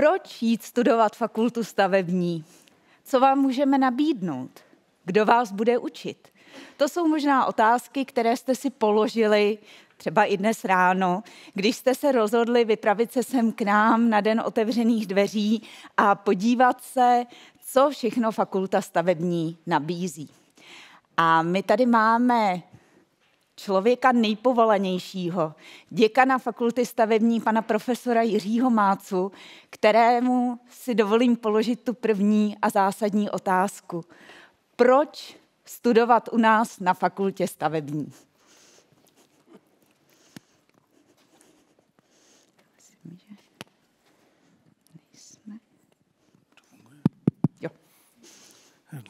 Proč jít studovat fakultu stavební? Co vám můžeme nabídnout? Kdo vás bude učit? To jsou možná otázky, které jste si položili třeba i dnes ráno, když jste se rozhodli vypravit se sem k nám na den otevřených dveří a podívat se, co všechno fakulta stavební nabízí. A my tady máme člověka nejpovolanějšího, děkana fakulty stavební pana profesora Jiřího Mácu, kterému si dovolím položit tu první a zásadní otázku. Proč studovat u nás na fakultě stavební?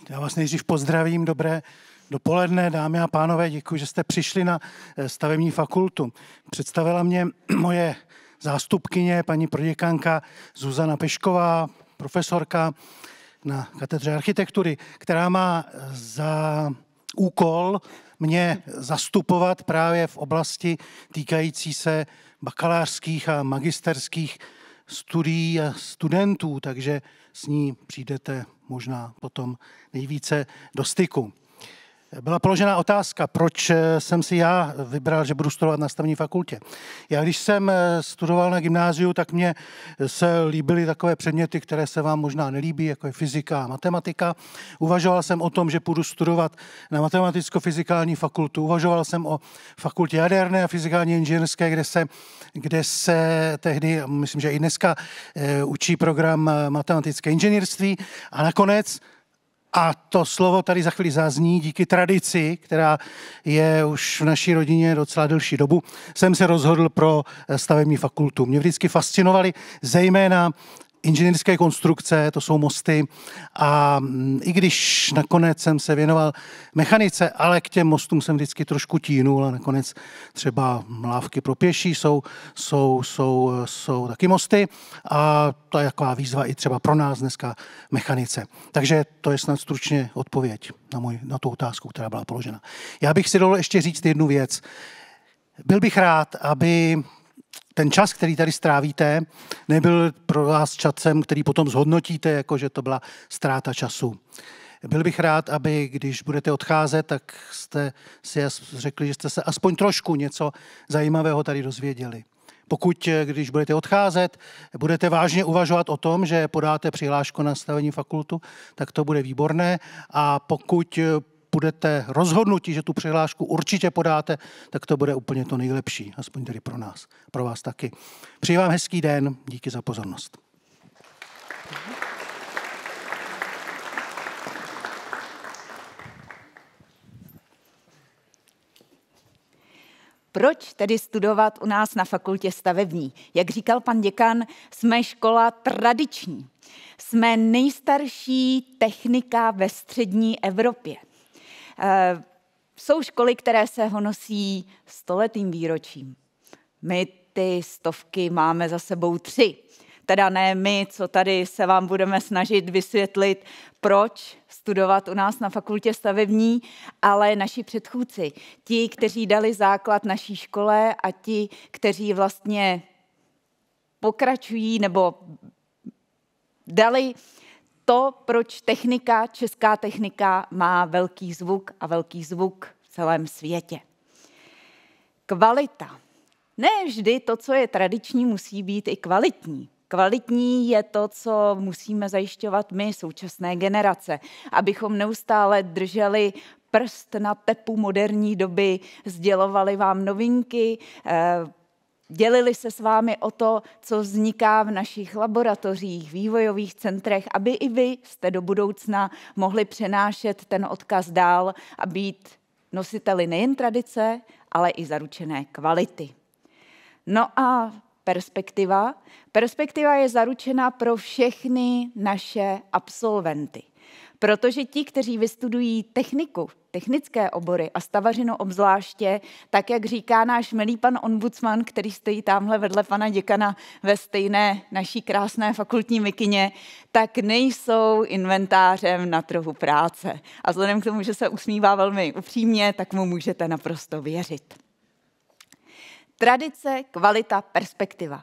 Já vás nejdřív pozdravím, dobré Dopoledne, dámy a pánové, děkuji, že jste přišli na eh, stavební fakultu. Představila mě moje zástupkyně, paní proděkanka Zuzana Pešková, profesorka na katedře architektury, která má eh, za úkol mě zastupovat právě v oblasti týkající se bakalářských a magisterských studií a studentů, takže s ní přijdete možná potom nejvíce do styku. Byla položena otázka, proč eh, jsem si já vybral, že budu studovat na stavní fakultě. Já když jsem eh, studoval na gymnáziu, tak mě eh, se líbily takové předměty, které se vám možná nelíbí, jako je fyzika a matematika. Uvažoval jsem o tom, že půjdu studovat na matematicko-fyzikální fakultu. Uvažoval jsem o fakultě jaderné a fyzikální inženýrské, kde se, kde se tehdy, myslím, že i dneska, učí program matematické inženýrství. A nakonec a to slovo tady za chvíli zazní díky tradici, která je už v naší rodině docela delší dobu. Jsem se rozhodl pro stavební fakultu. Mě vždycky fascinovaly zejména inženýrské konstrukce, to jsou mosty. A mm, i když nakonec jsem se věnoval mechanice, ale k těm mostům jsem vždycky trošku tínul a nakonec třeba mlávky pro pěší jsou, jsou, jsou, jsou taky mosty a to je taková výzva i třeba pro nás dneska mechanice. Takže to je snad stručně odpověď na, můj, na tu otázku, která byla položena. Já bych si dovolil ještě říct jednu věc. Byl bych rád, aby ten čas, který tady strávíte, nebyl pro vás časem, který potom zhodnotíte, jako že to byla ztráta času. Byl bych rád, aby když budete odcházet, tak jste si řekli, že jste se aspoň trošku něco zajímavého tady dozvěděli. Pokud, eh, když budete odcházet, budete vážně uvažovat o tom, že podáte přihlášku na stavení fakultu, tak to bude výborné. A pokud eh, budete rozhodnutí, že tu přihlášku určitě podáte, tak to bude úplně to nejlepší, aspoň tedy pro nás, pro vás taky. Přeji vám hezký den, díky za pozornost. Proč tedy studovat u nás na fakultě stavební? Jak říkal pan děkan, jsme škola tradiční. Jsme nejstarší technika ve střední Evropě. Eh, jsou školy, které se honosí stoletým výročím. My ty stovky máme za sebou tři. Teda ne my, co tady se vám budeme snažit vysvětlit, proč studovat u nás na fakultě stavební, ale naši předchůdci, ti, kteří dali základ naší škole a ti, kteří vlastně pokračují nebo dali to, proč technika, česká technika má velký zvuk a velký zvuk v celém světě. Kvalita. Ne vždy to, co je tradiční, musí být i kvalitní. Kvalitní je to, co musíme zajišťovat my, současné generace, abychom neustále drželi prst na tepu moderní doby, sdělovali vám novinky, eh, Dělili se s vámi o to, co vzniká v našich laboratořích, vývojových centrech, aby i vy jste do budoucna mohli přenášet ten odkaz dál a být nositeli nejen tradice, ale i zaručené kvality. No a perspektiva? Perspektiva je zaručena pro všechny naše absolventy. Protože ti, kteří vystudují techniku, technické obory a stavařinu obzvláště, tak jak říká náš milý pan ombudsman, který stojí tamhle vedle pana děkana ve stejné naší krásné fakultní mikině, tak nejsou inventářem na trhu práce. A vzhledem k tomu, že se usmívá velmi upřímně, tak mu můžete naprosto věřit. Tradice, kvalita, perspektiva.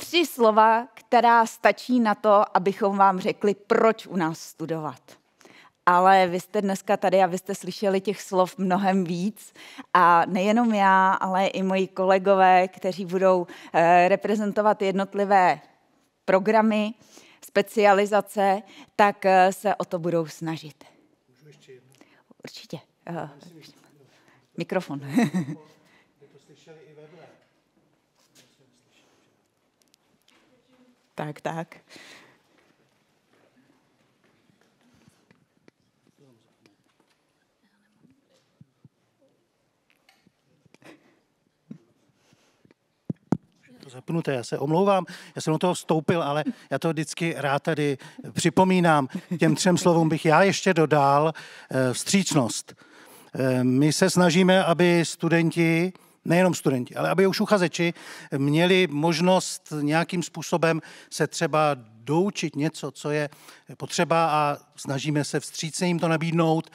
Tři slova, která stačí na to, abychom vám řekli, proč u nás studovat. Ale vy jste dneska tady a vy jste slyšeli těch slov mnohem víc. A nejenom já, ale i moji kolegové, kteří budou eh, reprezentovat jednotlivé programy, specializace, tak eh, se o to budou snažit. Určitě. Eh, mikrofon. Tak, tak. zapnuté, já se omlouvám, já jsem do toho vstoupil, ale já to vždycky rád tady připomínám. Těm třem slovům bych já ještě dodal eh, vstřícnost. Eh, my se snažíme, aby studenti nejenom studenti, ale aby už uchazeči měli možnost nějakým způsobem se třeba doučit něco, co je potřeba a snažíme se vstřícně jim to nabídnout,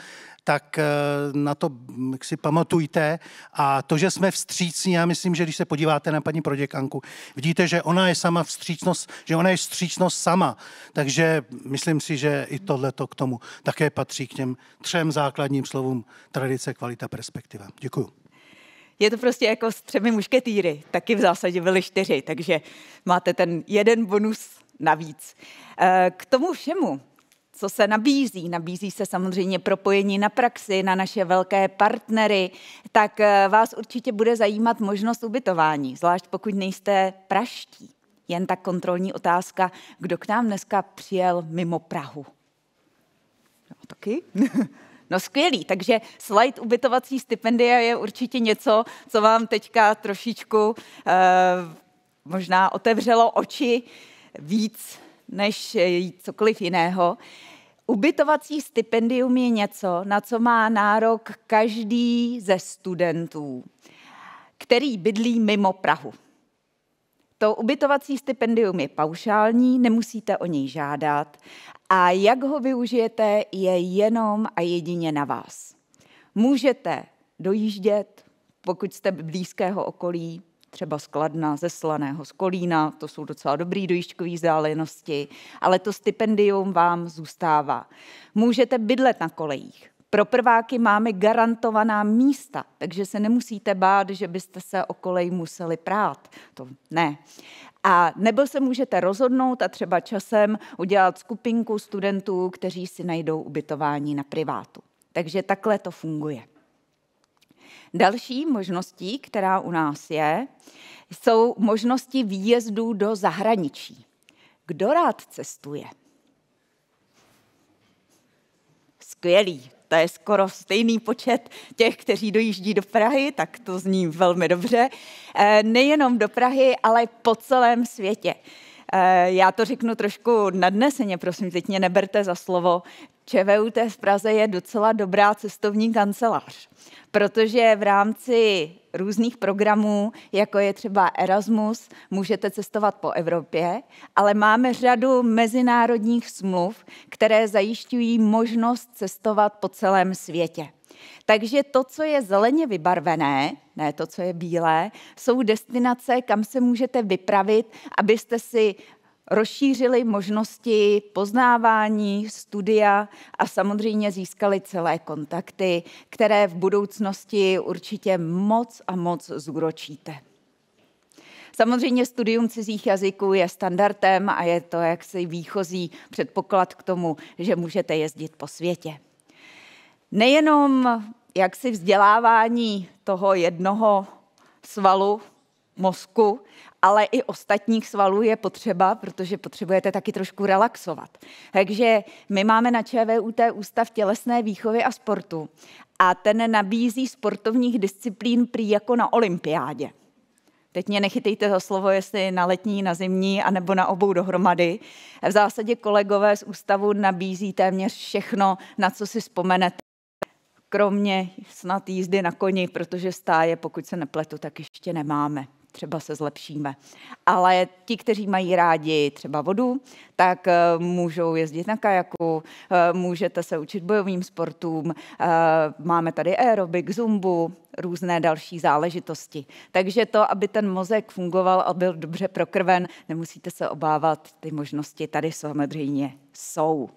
tak eh, na to hm, jak si pamatujte. A to, že jsme vstřícní, já myslím, že když se podíváte na paní proděkanku, vidíte, že ona je sama vstřícnost, že ona je vstřícnost sama. Takže myslím si, že i tohle to k tomu také patří k těm třem základním slovům tradice, kvalita, perspektiva. Děkuju je to prostě jako s třemi mušketýry, taky v zásadě byly čtyři, takže máte ten jeden bonus navíc. Eh, k tomu všemu, co se nabízí, nabízí se samozřejmě propojení na praxi, na naše velké partnery, tak eh, vás určitě bude zajímat možnost ubytování, zvlášť pokud nejste praští. Jen tak kontrolní otázka, kdo k nám dneska přijel mimo Prahu? No, taky? No skvělý, takže slide ubytovací stipendia je určitě něco, co vám teďka trošičku eh, možná otevřelo oči víc než cokoliv jiného. Ubytovací stipendium je něco, na co má nárok každý ze studentů, který bydlí mimo Prahu. To ubytovací stipendium je paušální, nemusíte o něj žádat a jak ho využijete je jenom a jedině na vás. Můžete dojíždět, pokud jste blízkého okolí, třeba z Kladna, ze Slaného, z Kolína, to jsou docela dobrý dojížďkové vzdálenosti, ale to stipendium vám zůstává. Můžete bydlet na kolejích, pro prváky máme garantovaná místa, takže se nemusíte bát, že byste se o kolej museli prát. To ne. A nebo se můžete rozhodnout a třeba časem udělat skupinku studentů, kteří si najdou ubytování na privátu. Takže takhle to funguje. Další možností, která u nás je, jsou možnosti výjezdů do zahraničí. Kdo rád cestuje? Skvělý to je skoro stejný počet těch, kteří dojíždí do Prahy, tak to zní velmi dobře. Eh, nejenom do Prahy, ale po celém světě. Eh, já to řeknu trošku nadneseně, prosím, teď mě neberte za slovo. ČVUT v Praze je docela dobrá cestovní kancelář, protože v rámci různých programů, jako je třeba Erasmus, můžete cestovat po Evropě, ale máme řadu mezinárodních smluv, které zajišťují možnost cestovat po celém světě. Takže to, co je zeleně vybarvené, ne to, co je bílé, jsou destinace, kam se můžete vypravit, abyste si rozšířili možnosti poznávání, studia a samozřejmě získali celé kontakty, které v budoucnosti určitě moc a moc zúročíte. Samozřejmě studium cizích jazyků je standardem a je to jaksi výchozí předpoklad k tomu, že můžete jezdit po světě. Nejenom jaksi vzdělávání toho jednoho svalu mozku, ale i ostatních svalů je potřeba, protože potřebujete taky trošku relaxovat. Takže my máme na ČVUT Ústav tělesné výchovy a sportu a ten nabízí sportovních disciplín prý jako na olympiádě. Teď mě nechytejte za slovo, jestli na letní, na zimní, anebo na obou dohromady. V zásadě kolegové z ústavu nabízí téměř všechno, na co si vzpomenete kromě snad jízdy na koni, protože stáje, pokud se nepletu, tak ještě nemáme třeba se zlepšíme. Ale ti, kteří mají rádi třeba vodu, tak eh, můžou jezdit na kajaku, eh, můžete se učit bojovým sportům, eh, máme tady aerobik, zumbu, různé další záležitosti. Takže to, aby ten mozek fungoval a byl dobře prokrven, nemusíte se obávat, ty možnosti tady samozřejmě jsou.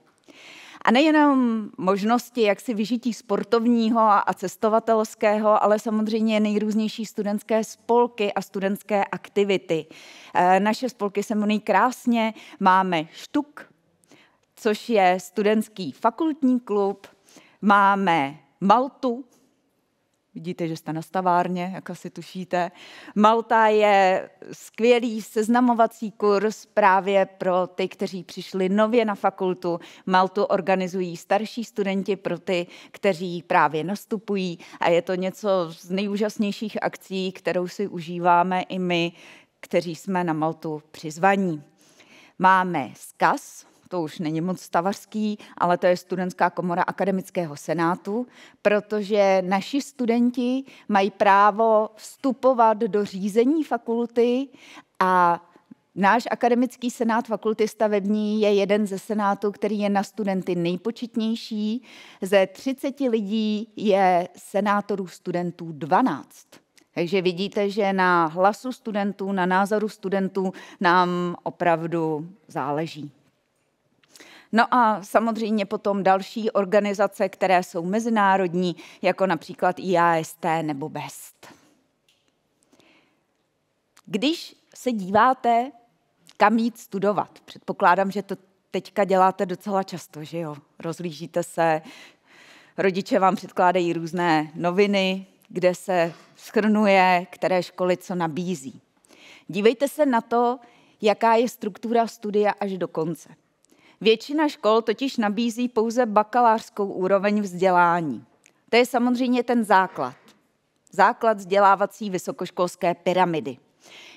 A nejenom možnosti jak si vyžití sportovního a cestovatelského, ale samozřejmě nejrůznější studentské spolky a studentské aktivity. E, naše spolky se mluví krásně. Máme Štuk, což je studentský fakultní klub, máme Maltu, Vidíte, že jste na stavárně, jak asi tušíte. Malta je skvělý seznamovací kurz právě pro ty, kteří přišli nově na fakultu. Maltu organizují starší studenti pro ty, kteří právě nastupují a je to něco z nejúžasnějších akcí, kterou si užíváme i my, kteří jsme na Maltu přizvaní. Máme zkaz, to už není moc stavařský, ale to je studentská komora akademického senátu, protože naši studenti mají právo vstupovat do řízení fakulty a Náš akademický senát fakulty stavební je jeden ze senátů, který je na studenty nejpočetnější. Ze 30 lidí je senátorů studentů 12. Takže vidíte, že na hlasu studentů, na názoru studentů nám opravdu záleží. No a samozřejmě potom další organizace, které jsou mezinárodní, jako například IAST nebo BEST. Když se díváte, kam jít studovat, předpokládám, že to teďka děláte docela často, že jo? Rozlížíte se, rodiče vám předkládají různé noviny, kde se schrnuje, které školy co nabízí. Dívejte se na to, jaká je struktura studia až do konce. Většina škol totiž nabízí pouze bakalářskou úroveň vzdělání. To je samozřejmě ten základ. Základ vzdělávací vysokoškolské pyramidy.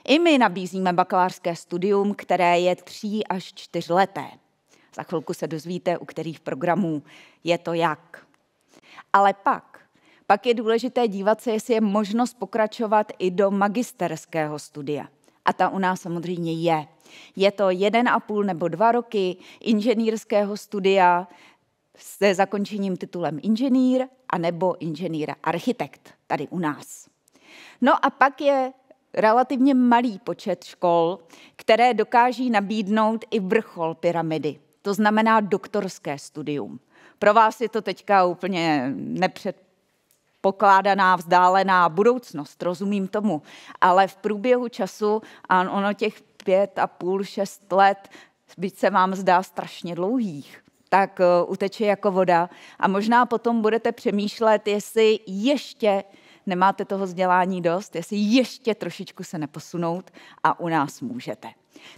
I my nabízíme bakalářské studium, které je tří až čtyřleté. Za chvilku se dozvíte, u kterých programů je to jak. Ale pak, pak je důležité dívat se, jestli je možnost pokračovat i do magisterského studia – a ta u nás samozřejmě je. Je to jeden a půl nebo dva roky inženýrského studia se zakončením titulem inženýr a nebo inženýr architekt tady u nás. No a pak je relativně malý počet škol, které dokáží nabídnout i vrchol pyramidy, to znamená doktorské studium. Pro vás je to teďka úplně nepřed, pokládaná vzdálená budoucnost, rozumím tomu, ale v průběhu času, a ono těch pět a půl, šest let, byť se vám zdá strašně dlouhých, tak eh, uteče jako voda a možná potom budete přemýšlet, jestli ještě nemáte toho vzdělání dost, jestli ještě trošičku se neposunout a u nás můžete.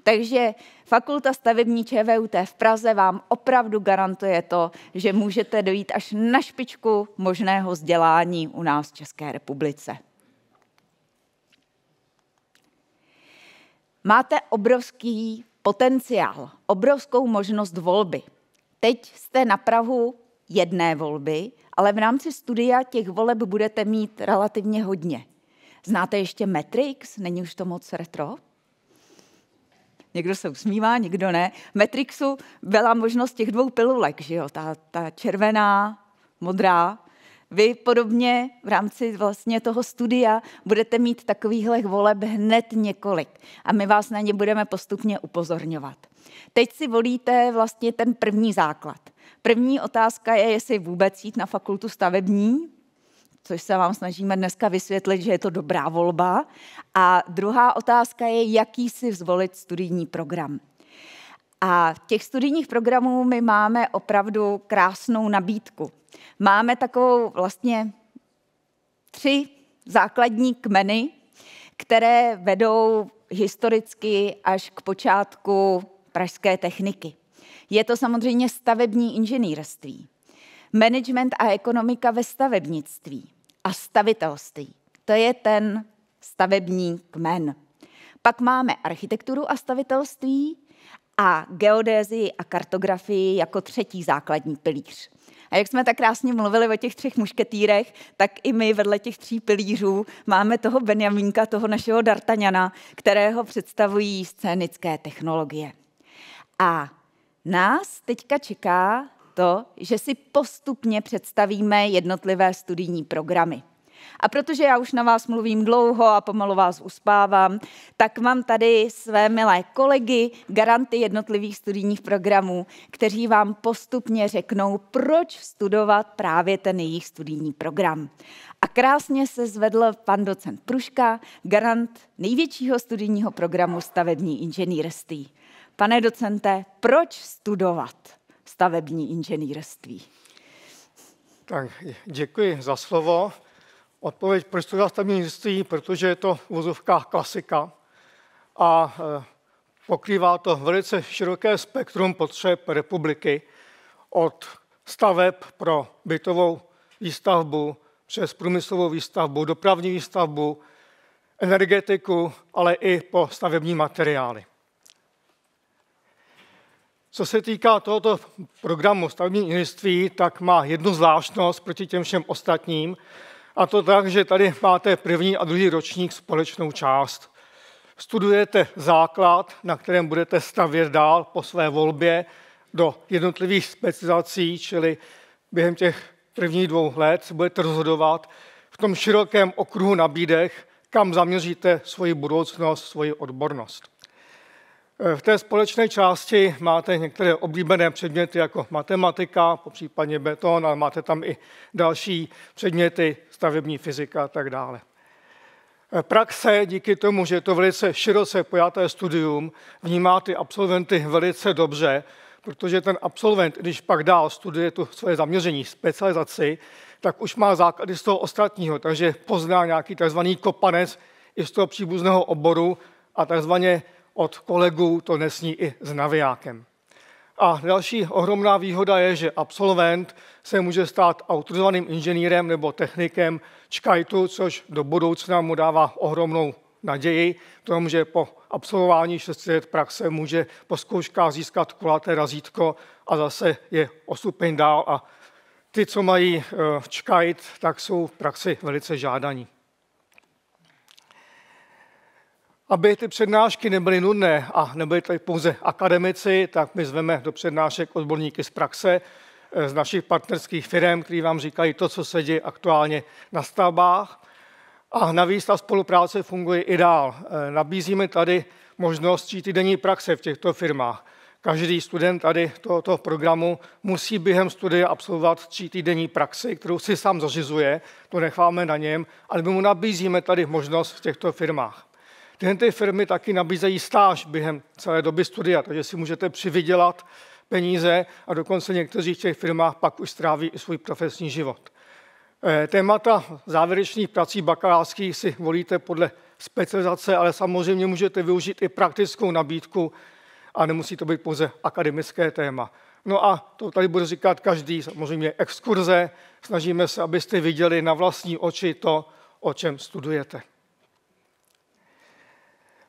Takže Fakulta stavební ČVUT v Praze vám opravdu garantuje to, že můžete dojít až na špičku možného vzdělání u nás v České republice. Máte obrovský potenciál, obrovskou možnost volby. Teď jste na Prahu jedné volby, ale v rámci studia těch voleb budete mít relativně hodně. Znáte ještě Matrix? Není už to moc retro? někdo se usmívá, někdo ne. V Matrixu byla možnost těch dvou pilulek, že jo? Ta, ta červená, modrá. Vy podobně v rámci vlastně toho studia budete mít takovýchhle voleb hned několik a my vás na ně budeme postupně upozorňovat. Teď si volíte vlastně ten první základ. První otázka je, jestli vůbec jít na fakultu stavební, což se vám snažíme dneska vysvětlit, že je to dobrá volba. A druhá otázka je, jaký si zvolit studijní program. A těch studijních programů my máme opravdu krásnou nabídku. Máme takovou vlastně tři základní kmeny, které vedou historicky až k počátku pražské techniky. Je to samozřejmě stavební inženýrství management a ekonomika ve stavebnictví a stavitelství. To je ten stavební kmen. Pak máme architekturu a stavitelství a geodézii a kartografii jako třetí základní pilíř. A jak jsme tak krásně mluvili o těch třech mušketýrech, tak i my vedle těch tří pilířů máme toho Benjamínka, toho našeho Dartaňana, kterého představují scénické technologie. A nás teďka čeká to, že si postupně představíme jednotlivé studijní programy. A protože já už na vás mluvím dlouho a pomalu vás uspávám, tak mám tady své milé kolegy, garanty jednotlivých studijních programů, kteří vám postupně řeknou, proč studovat právě ten jejich studijní program. A krásně se zvedl pan docent Pruška, garant největšího studijního programu stavební inženýrství. Pane docente, proč studovat? stavební inženýrství. Tak děkuji za slovo. Odpověď proč studovat inženýrství, protože je to vozovka klasika a e, pokrývá to velice široké spektrum potřeb republiky od staveb pro bytovou výstavbu přes průmyslovou výstavbu, dopravní výstavbu, energetiku, ale i po stavební materiály. Co se týká tohoto programu stavební inženýrství, tak má jednu zvláštnost proti těm všem ostatním, a to tak, že tady máte první a druhý ročník společnou část. Studujete základ, na kterém budete stavět dál po své volbě do jednotlivých specializací, čili během těch prvních dvou let budete rozhodovat v tom širokém okruhu nabídek, kam zaměříte svoji budoucnost, svoji odbornost. V té společné části máte některé oblíbené předměty jako matematika, popřípadně beton, ale máte tam i další předměty, stavební fyzika a tak dále. Praxe díky tomu, že je to velice široce pojaté studium, vnímá ty absolventy velice dobře, protože ten absolvent, když pak dál studuje tu svoje zaměření, specializaci, tak už má základy z toho ostatního, takže pozná nějaký tzv. kopanec i z toho příbuzného oboru a takzvaně od kolegů to nesní i s navijákem. A další ohromná výhoda je, že absolvent se může stát autorizovaným inženýrem nebo technikem ČKITu, což do budoucna mu dává ohromnou naději, tom, že po absolvování 6 let praxe může po zkouškách získat kulaté razítko a zase je o dál a ty, co mají čkajit, eh, tak jsou v praxi velice žádaní. Aby ty přednášky nebyly nudné a nebyly tady pouze akademici, tak my zveme do přednášek odborníky z praxe, eh, z našich partnerských firm, který vám říkají to, co se děje aktuálně na stavbách. A navíc ta spolupráce funguje i dál. Eh, nabízíme tady možnost týdenní praxe v těchto firmách. Každý student tady tohoto programu musí během studia absolvovat tří týdenní praxi, kterou si sám zařizuje, to necháme na něm, ale my mu nabízíme tady možnost v těchto firmách. Tyhle firmy taky nabízejí stáž během celé doby studia, takže si můžete přivydělat peníze a dokonce někteří v těch firmách pak už stráví i svůj profesní život. Eh, témata závěrečných prací bakalářských si volíte podle specializace, ale samozřejmě můžete využít i praktickou nabídku a nemusí to být pouze akademické téma. No a to tady bude říkat každý, samozřejmě exkurze. Snažíme se, abyste viděli na vlastní oči to, o čem studujete.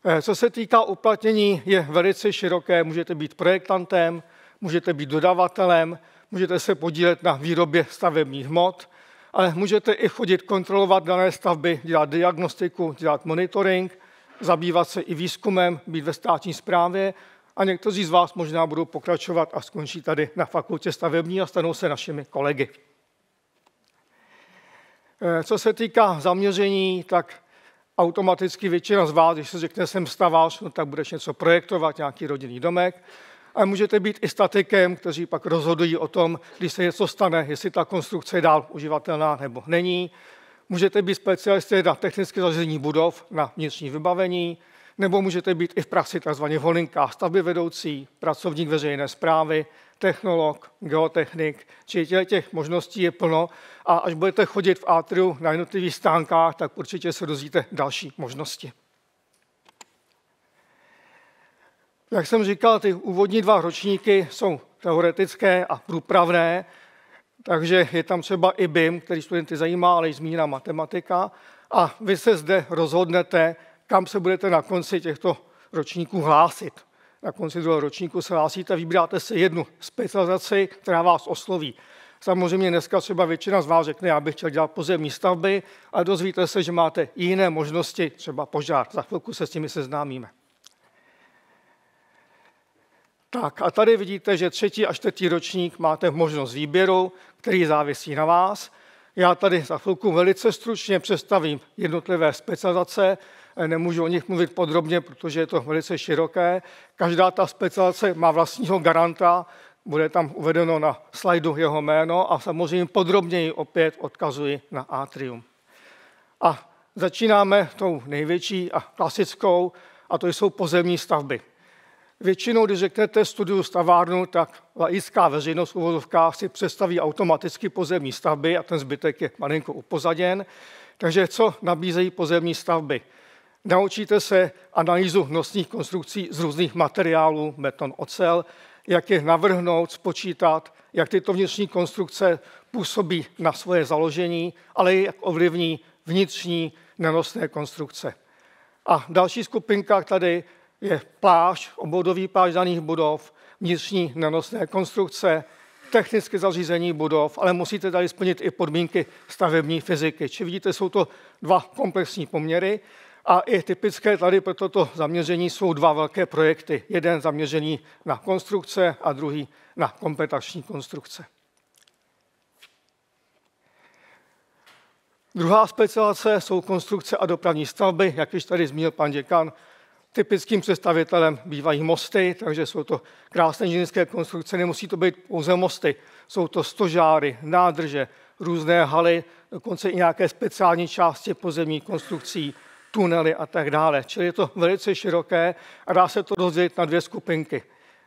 Eh, co se týká uplatnění, je velice široké. Můžete být projektantem, můžete být dodavatelem, můžete se podílet na výrobě stavebních hmot, ale můžete i chodit kontrolovat dané stavby, dělat diagnostiku, dělat monitoring, zabývat se i výzkumem, být ve státní správě a někteří z vás možná budou pokračovat a skončí tady na fakultě stavební a stanou se našimi kolegy. Eh, co se týká zaměření, tak automaticky většina z vás, když se řekne, jsem stavář, no, tak budeš něco projektovat, nějaký rodinný domek. A můžete být i statikem, kteří pak rozhodují o tom, když se něco stane, jestli ta konstrukce je dál uživatelná nebo není. Můžete být specialisté na technické zařízení budov, na vnitřní vybavení, nebo můžete být i v praxi tzv. Holinka, holinkách stavby vedoucí, pracovník veřejné zprávy, technolog, geotechnik, či těch, těch možností je plno a až budete chodit v atriu na jednotlivých stánkách, tak určitě se dozvíte další možnosti. Jak jsem říkal, ty úvodní dva ročníky jsou teoretické a průpravné, takže je tam třeba i BIM, který studenty zajímá, ale i zmíněna matematika. A vy se zde rozhodnete, kam se budete na konci těchto ročníků hlásit na konci druhého ročníku se hlásíte, vybíráte si jednu specializaci, která vás osloví. Samozřejmě dneska třeba většina z vás řekne, já bych chtěl dělat pozemní stavby, a dozvíte se, že máte jiné možnosti, třeba požár. Za chvilku se s nimi seznámíme. Tak a tady vidíte, že třetí a čtvrtý ročník máte možnost výběru, který závisí na vás. Já tady za chvilku velice stručně představím jednotlivé specializace, nemůžu o nich mluvit podrobně, protože je to velice široké. Každá ta specializace má vlastního garanta, bude tam uvedeno na slajdu jeho jméno a samozřejmě podrobněji opět odkazuji na Atrium. A začínáme tou největší a klasickou, a to jsou pozemní stavby. Většinou, když řeknete studiu stavárnu, tak laická veřejnost v si představí automaticky pozemní stavby a ten zbytek je malinko upozaděn. Takže co nabízejí pozemní stavby? Naučíte se analýzu nosných konstrukcí z různých materiálů, beton, ocel, jak je navrhnout, spočítat, jak tyto vnitřní konstrukce působí na svoje založení, ale i jak ovlivní vnitřní nenosné konstrukce. A další skupinka tady je pláž, obvodový pláž daných budov, vnitřní nenosné konstrukce, technické zařízení budov, ale musíte tady splnit i podmínky stavební fyziky. Či vidíte, jsou to dva komplexní poměry a i typické tady pro toto zaměření jsou dva velké projekty. Jeden zaměřený na konstrukce a druhý na kompetační konstrukce. Druhá specializace jsou konstrukce a dopravní stavby, jak již tady zmínil pan děkan, Typickým představitelem bývají mosty, takže jsou to krásné inženýrské konstrukce. Nemusí to být pouze mosty, jsou to stožáry, nádrže, různé haly, dokonce i nějaké speciální části pozemní konstrukcí, tunely a tak dále. Čili je to velice široké a dá se to rozdělit na dvě skupinky.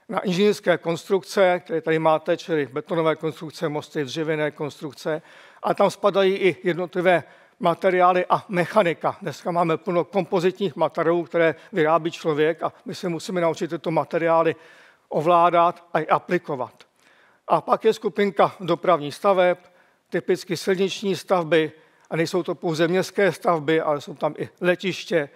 Na inženýrské konstrukce, které tady máte, čili betonové konstrukce, mosty, dřevěné konstrukce, a tam spadají i jednotlivé materiály a mechanika. Dneska máme plno kompozitních materiálů, které vyrábí člověk a my se musíme naučit tyto materiály ovládat a i aplikovat. A pak je skupinka dopravní staveb, typicky silniční stavby, a nejsou to pouze městské stavby, ale jsou tam i letiště,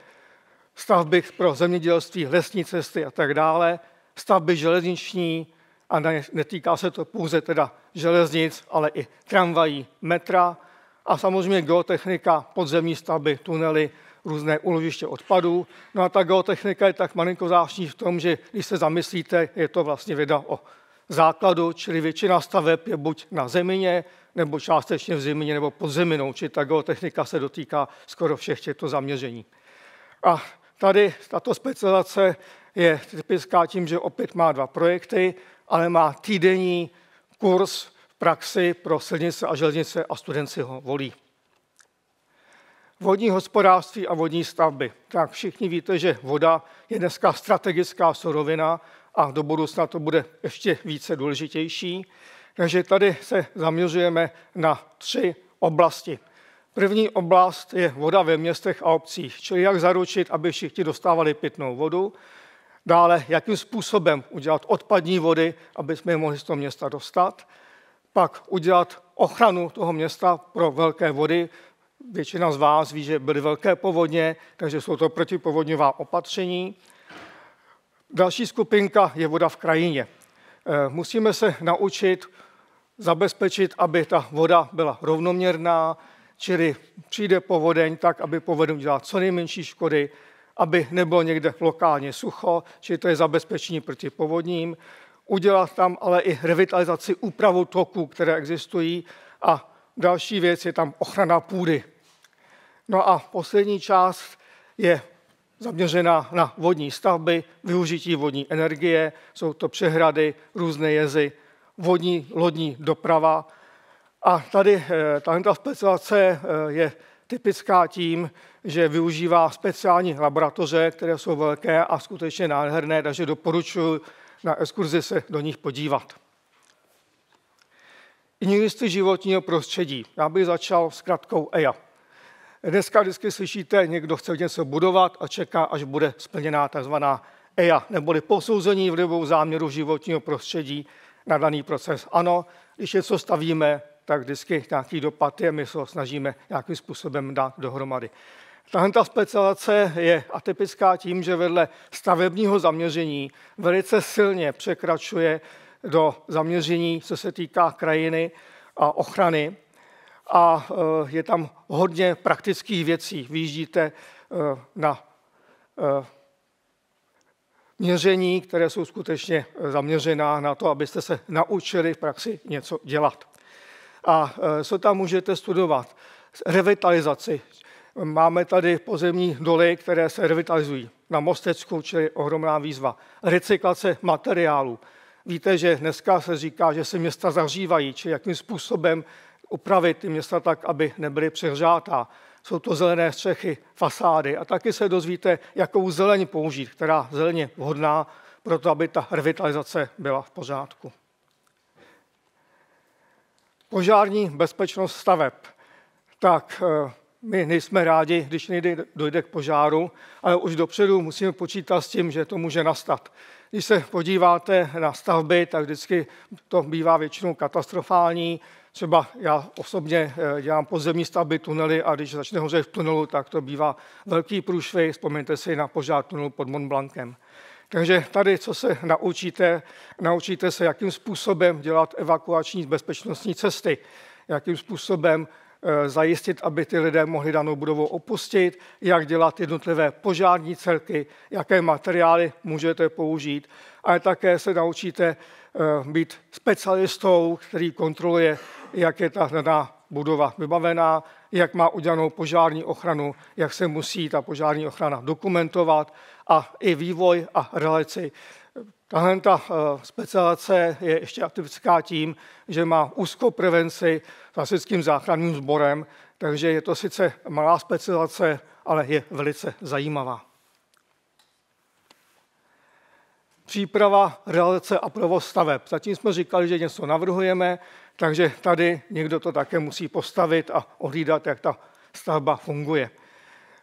stavby pro zemědělství, lesní cesty a tak dále, stavby železniční, a netýká se to pouze teda železnic, ale i tramvají, metra, a samozřejmě geotechnika, podzemní stavby, tunely, různé uložiště odpadů. No a ta geotechnika je tak malinko zvláštní v tom, že když se zamyslíte, je to vlastně věda o základu, čili většina staveb je buď na zemině, nebo částečně v zemině, nebo pod zeminou, či ta geotechnika se dotýká skoro všech těchto zaměření. A tady tato specializace je typická tím, že opět má dva projekty, ale má týdenní kurz praxi pro silnice a železnice a studenci ho volí. Vodní hospodářství a vodní stavby. Tak všichni víte, že voda je dneska strategická surovina a do budoucna to bude ještě více důležitější. Takže tady se zaměřujeme na tři oblasti. První oblast je voda ve městech a obcích, čili jak zaručit, aby všichni dostávali pitnou vodu. Dále, jakým způsobem udělat odpadní vody, aby jsme je mohli z toho města dostat pak udělat ochranu toho města pro velké vody. Většina z vás ví, že byly velké povodně, takže jsou to protipovodňová opatření. Další skupinka je voda v krajině. Eh, musíme se naučit zabezpečit, aby ta voda byla rovnoměrná, čili přijde povodeň tak, aby povodeň dělá co nejmenší škody, aby nebylo někde lokálně sucho, čili to je zabezpečení proti povodním udělat tam ale i revitalizaci, úpravu toků, které existují a další věc je tam ochrana půdy. No a poslední část je zaměřena na vodní stavby, využití vodní energie, jsou to přehrady, různé jezy, vodní, lodní doprava. A tady eh, ta specializace eh, je typická tím, že využívá speciální laboratoře, které jsou velké a skutečně nádherné, takže doporučuji na exkurzi se do nich podívat. Inženýrství životního prostředí. Já bych začal s kratkou EIA. Dneska vždycky slyšíte, někdo chce něco budovat a čeká, až bude splněná tzv. EIA, neboli posouzení vlivu záměru životního prostředí na daný proces. Ano, když něco stavíme, tak vždycky nějaký dopad je, my se snažíme nějakým způsobem dát dohromady. Tahle ta specializace je atypická tím, že vedle stavebního zaměření velice silně překračuje do zaměření, co se týká krajiny a ochrany. A eh, je tam hodně praktických věcí. Vyjíždíte eh, na eh, měření, které jsou skutečně zaměřená na to, abyste se naučili v praxi něco dělat. A co tam můžete studovat? Revitalizaci Máme tady pozemní doly, které se revitalizují. Na Mostecku, čili ohromná výzva. Recyklace materiálů. Víte, že dneska se říká, že se města zahřívají, či jakým způsobem upravit ty města tak, aby nebyly přehřátá. Jsou to zelené střechy, fasády a taky se dozvíte, jakou zeleň použít, která zeleně vhodná pro to, aby ta revitalizace byla v pořádku. Požární bezpečnost staveb. Tak eh, my nejsme rádi, když někdy dojde k požáru, ale už dopředu musíme počítat s tím, že to může nastat. Když se podíváte na stavby, tak vždycky to bývá většinou katastrofální. Třeba já osobně eh, dělám podzemní stavby, tunely a když začne hořet v tunelu, tak to bývá velký průšvih. Vzpomeňte si na požár tunelu pod Mont Blancem. Takže tady, co se naučíte, naučíte se, jakým způsobem dělat evakuační bezpečnostní cesty, jakým způsobem Eh, zajistit, aby ty lidé mohli danou budovu opustit, jak dělat jednotlivé požární celky, jaké materiály můžete použít, ale také se naučíte eh, být specialistou, který kontroluje, jak je ta daná budova vybavená, jak má udělanou požární ochranu, jak se musí ta požární ochrana dokumentovat a i vývoj a relaci Tahle ta eh, specializace je ještě aktivická tím, že má úzkou prevenci s hasičským záchranným sborem, takže je to sice malá specializace, ale je velice zajímavá. Příprava, realizace a provoz staveb. Zatím jsme říkali, že něco navrhujeme, takže tady někdo to také musí postavit a ohlídat, jak ta stavba funguje.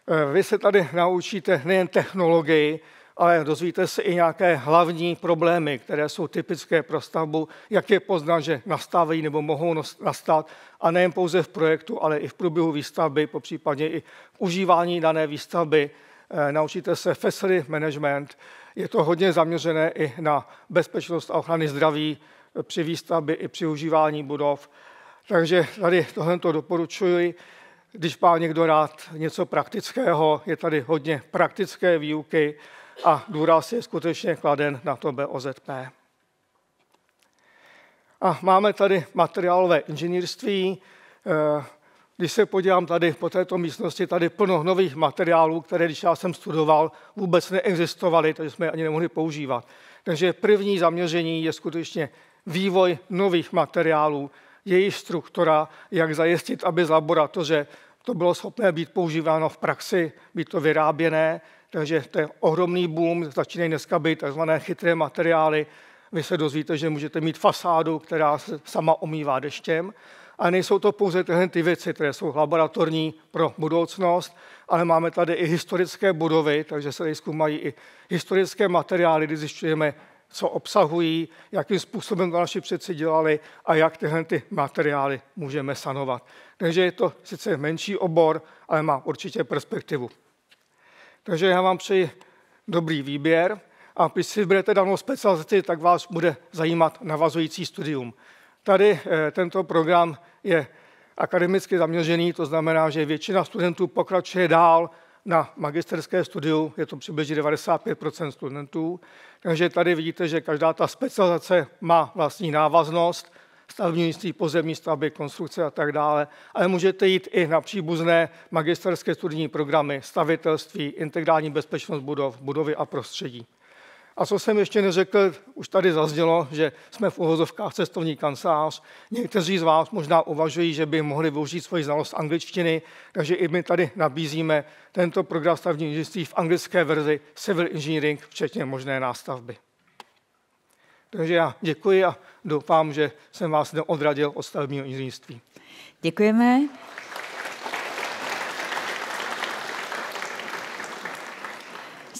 Eh, vy se tady naučíte nejen technologii, ale dozvíte se i nějaké hlavní problémy, které jsou typické pro stavbu, jak je poznat, že nastávají nebo mohou nastat, a nejen pouze v projektu, ale i v průběhu výstavby, popřípadně i užívání dané výstavby. Eh, naučíte se facility management, je to hodně zaměřené i na bezpečnost a ochrany zdraví eh, při výstavbě i při užívání budov. Takže tady tohle to doporučuji. Když má někdo rád něco praktického, je tady hodně praktické výuky a důraz je skutečně kladen na to BOZP. A máme tady materiálové inženýrství. Eh, když se podívám tady po této místnosti, tady plno nových materiálů, které, když já jsem studoval, vůbec neexistovaly, takže jsme je ani nemohli používat. Takže první zaměření je skutečně vývoj nových materiálů, jejich struktura, jak zajistit, aby z laboratoře to bylo schopné být používáno v praxi, být to vyráběné, takže to je ohromný boom, začínají dneska být tzv. chytré materiály, vy se dozvíte, že můžete mít fasádu, která se sama omývá deštěm. A nejsou to pouze tyhle ty věci, které jsou laboratorní pro budoucnost, ale máme tady i historické budovy, takže se tady zkoumají i historické materiály, kdy zjišťujeme, co obsahují, jakým způsobem to naši předci dělali a jak tyhle ty materiály můžeme sanovat. Takže je to sice menší obor, ale má určitě perspektivu. Takže já vám přeji dobrý výběr a když si vyberete danou specializaci, tak vás bude zajímat navazující studium. Tady eh, tento program je akademicky zaměřený, to znamená, že většina studentů pokračuje dál na magisterské studiu, je to přibližně 95 studentů. Takže tady vidíte, že každá ta specializace má vlastní návaznost, stavebnictví, pozemní stavby, konstrukce a tak dále, ale můžete jít i na příbuzné magisterské studijní programy, stavitelství, integrální bezpečnost budov, budovy a prostředí. A co jsem ještě neřekl, už tady zaznělo, že jsme v uvozovkách cestovní kancelář. Někteří z vás možná uvažují, že by mohli využít svoji znalost angličtiny, takže i my tady nabízíme tento program stavní inženýrství v anglické verzi Civil Engineering, včetně možné nástavby. Takže já děkuji a doufám, že jsem vás neodradil od stavebního inženýrství. Děkujeme.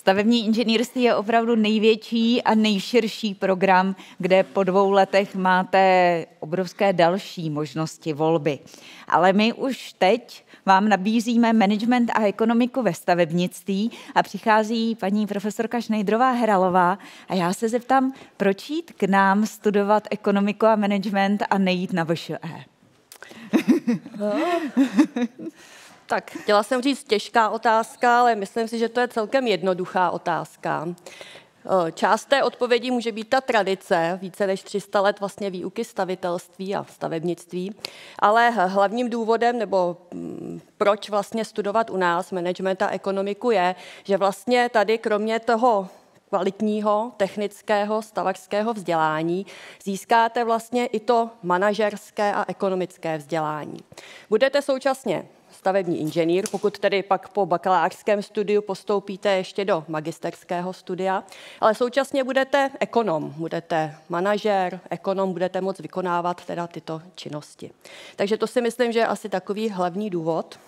Stavební inženýrství je opravdu největší a nejširší program, kde po dvou letech máte obrovské další možnosti volby. Ale my už teď vám nabízíme management a ekonomiku ve stavebnictví a přichází paní profesorka Šnejdrová Hralová a já se zeptám, proč jít k nám studovat ekonomiku a management a nejít na VŠE? No. Tak, chtěla jsem říct těžká otázka, ale myslím si, že to je celkem jednoduchá otázka. Eh, část té odpovědi může být ta tradice, více než 300 let vlastně výuky stavitelství a stavebnictví, ale hlavním důvodem nebo mm, proč vlastně studovat u nás management a ekonomiku je, že vlastně tady kromě toho kvalitního technického stavařského vzdělání získáte vlastně i to manažerské a ekonomické vzdělání. Budete současně stavební inženýr, pokud tedy pak po bakalářském studiu postoupíte ještě do magisterského studia, ale současně budete ekonom, budete manažer, ekonom, budete moc vykonávat teda tyto činnosti. Takže to si myslím, že je asi takový hlavní důvod.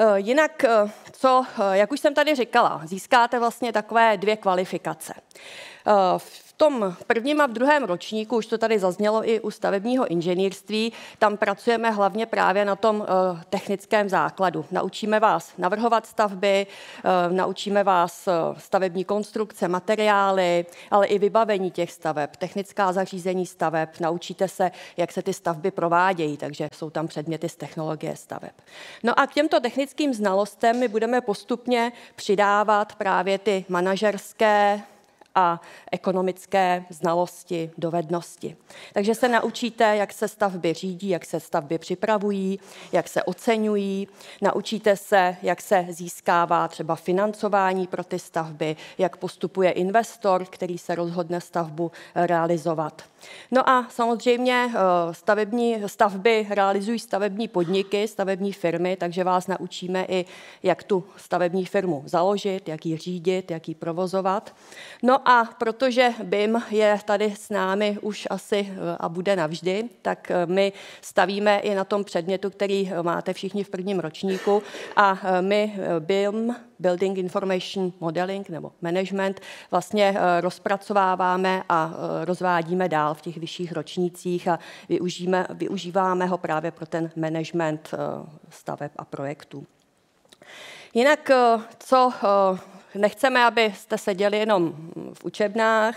Eh, jinak, eh, co, eh, jak už jsem tady říkala, získáte vlastně takové dvě kvalifikace tom prvním a v druhém ročníku, už to tady zaznělo i u stavebního inženýrství, tam pracujeme hlavně právě na tom eh, technickém základu. Naučíme vás navrhovat stavby, eh, naučíme vás eh, stavební konstrukce, materiály, ale i vybavení těch staveb, technická zařízení staveb, naučíte se, jak se ty stavby provádějí, takže jsou tam předměty z technologie staveb. No a k těmto technickým znalostem my budeme postupně přidávat právě ty manažerské, a ekonomické znalosti, dovednosti. Takže se naučíte, jak se stavby řídí, jak se stavby připravují, jak se oceňují, naučíte se, jak se získává třeba financování pro ty stavby, jak postupuje investor, který se rozhodne stavbu realizovat. No a samozřejmě eh, stavební stavby realizují stavební podniky, stavební firmy, takže vás naučíme i, jak tu stavební firmu založit, jak ji řídit, jak ji provozovat. No a protože BIM je tady s námi už asi e, a bude navždy, tak e, my stavíme i na tom předmětu, který e, máte všichni v prvním ročníku a my BIM Building Information Modeling nebo Management vlastně rozpracováváme a rozvádíme dál v těch vyšších ročnících a využíme, využíváme ho právě pro ten management staveb a projektů. Jinak, co nechceme, abyste seděli jenom v učebnách,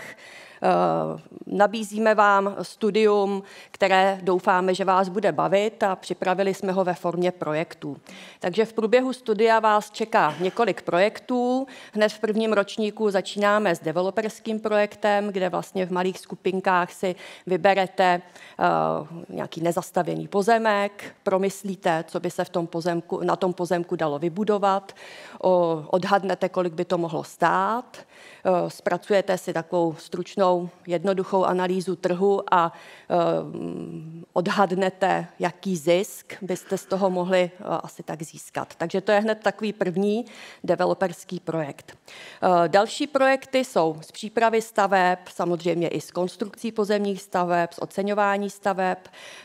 eh, Nabízíme vám studium, které doufáme, že vás bude bavit a připravili jsme ho ve formě projektů. Takže v průběhu studia vás čeká několik projektů. Hned v prvním ročníku začínáme s developerským projektem, kde vlastně v malých skupinkách si vyberete eh, nějaký nezastavěný pozemek, promyslíte, co by se v tom pozemku, na tom pozemku dalo vybudovat odhadnete, kolik by to mohlo stát, e, zpracujete si takovou stručnou, jednoduchou analýzu trhu a e, mm, odhadnete, jaký zisk byste z toho mohli e, asi tak získat. Takže to je hned takový první developerský projekt. Další projekty jsou z přípravy staveb, samozřejmě i z konstrukcí pozemních staveb, z oceňování staveb.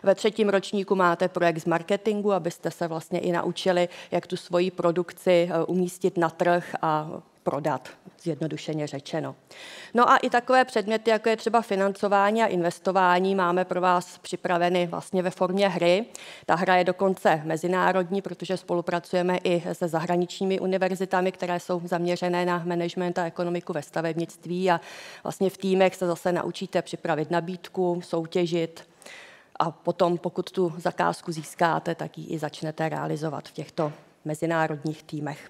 Ve třetím ročníku máte projekt z marketingu, abyste se vlastně i naučili, jak tu svoji produkci umí umístit na trh a prodat, zjednodušeně řečeno. No a i takové předměty, jako je třeba financování a investování, máme pro vás připraveny vlastně ve formě hry. Ta hra je dokonce mezinárodní, protože spolupracujeme i se zahraničními univerzitami, které jsou zaměřené na management a ekonomiku ve stavebnictví a vlastně v týmech se zase naučíte připravit nabídku, soutěžit, a potom, pokud tu zakázku získáte, tak ji i začnete realizovat v těchto mezinárodních týmech.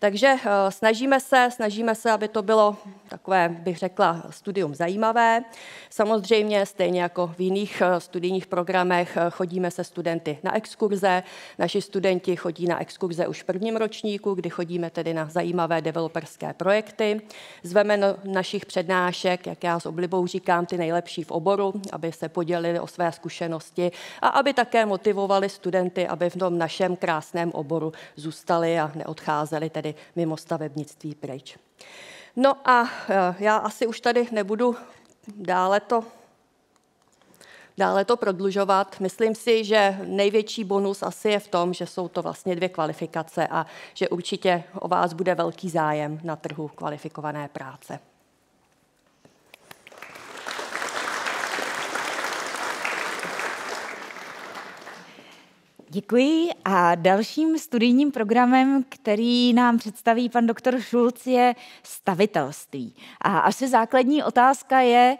Takže eh, snažíme se, snažíme se, aby to bylo takové, bych řekla, studium zajímavé. Samozřejmě, stejně jako v jiných eh, studijních programech, eh, chodíme se studenty na exkurze. Naši studenti chodí na exkurze už v prvním ročníku, kdy chodíme tedy na zajímavé developerské projekty. Zveme na no, našich přednášek, jak já s oblibou říkám, ty nejlepší v oboru, aby se podělili o své zkušenosti a aby také motivovali studenty, aby v tom našem krásném oboru zůstali a neodcházeli odcházeli tedy mimo stavebnictví pryč. No a eh, já asi už tady nebudu dále to dále to prodlužovat. Myslím si, že největší bonus asi je v tom, že jsou to vlastně dvě kvalifikace a že určitě o vás bude velký zájem na trhu kvalifikované práce. Děkuji a dalším studijním programem, který nám představí pan doktor Šulc, je stavitelství. A asi základní otázka je,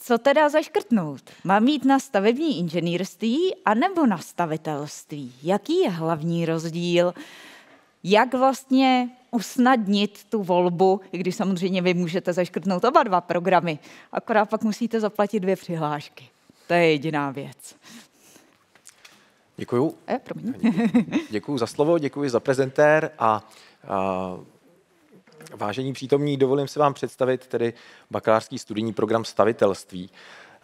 co teda zaškrtnout? Mám jít na stavební inženýrství anebo na stavitelství? Jaký je hlavní rozdíl? Jak vlastně usnadnit tu volbu, i když samozřejmě vy můžete zaškrtnout oba dva programy, akorát pak musíte zaplatit dvě přihlášky. To je jediná věc. Děkuju. E, promiň. Děkuju za slovo, děkuji za prezentér a, a vážení přítomní, dovolím se vám představit tedy bakalářský studijní program stavitelství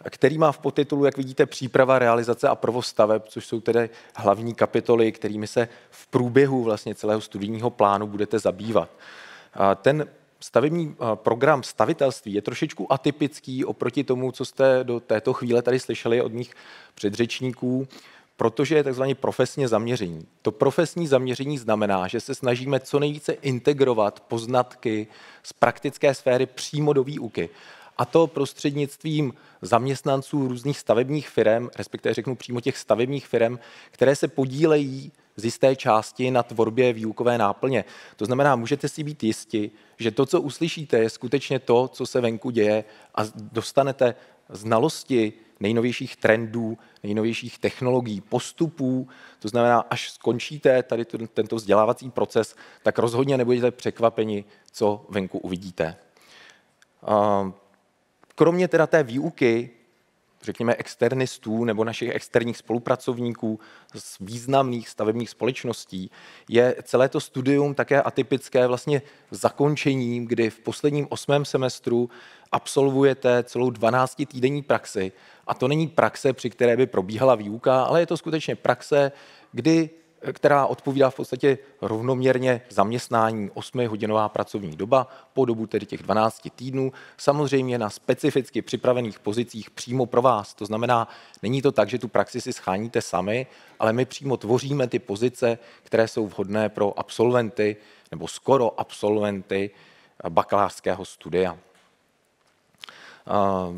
který má v podtitulu, jak vidíte, příprava, realizace a provoz staveb, což jsou tedy hlavní kapitoly, kterými se v průběhu vlastně celého studijního plánu budete zabývat. Ten stavební program stavitelství je trošičku atypický oproti tomu, co jste do této chvíle tady slyšeli od mých předřečníků protože je takzvaně profesně zaměření. To profesní zaměření znamená, že se snažíme co nejvíce integrovat poznatky z praktické sféry přímo do výuky. A to prostřednictvím zaměstnanců různých stavebních firm, respektive řeknu přímo těch stavebních firm, které se podílejí z jisté části na tvorbě výukové náplně. To znamená, můžete si být jisti, že to, co uslyšíte, je skutečně to, co se venku děje a dostanete znalosti, nejnovějších trendů, nejnovějších technologií, postupů. To znamená, až skončíte tady tento vzdělávací proces, tak rozhodně nebudete překvapeni, co venku uvidíte. Kromě teda té výuky, řekněme, externistů nebo našich externích spolupracovníků z významných stavebních společností, je celé to studium také atypické vlastně zakončením, kdy v posledním osmém semestru absolvujete celou 12-týdenní praxi a to není praxe, při které by probíhala výuka, ale je to skutečně praxe, kdy která odpovídá v podstatě rovnoměrně zaměstnání 8-hodinová pracovní doba po dobu tedy těch 12 týdnů, samozřejmě na specificky připravených pozicích přímo pro vás. To znamená, není to tak, že tu praxi si scháníte sami, ale my přímo tvoříme ty pozice, které jsou vhodné pro absolventy nebo skoro absolventy bakalářského studia.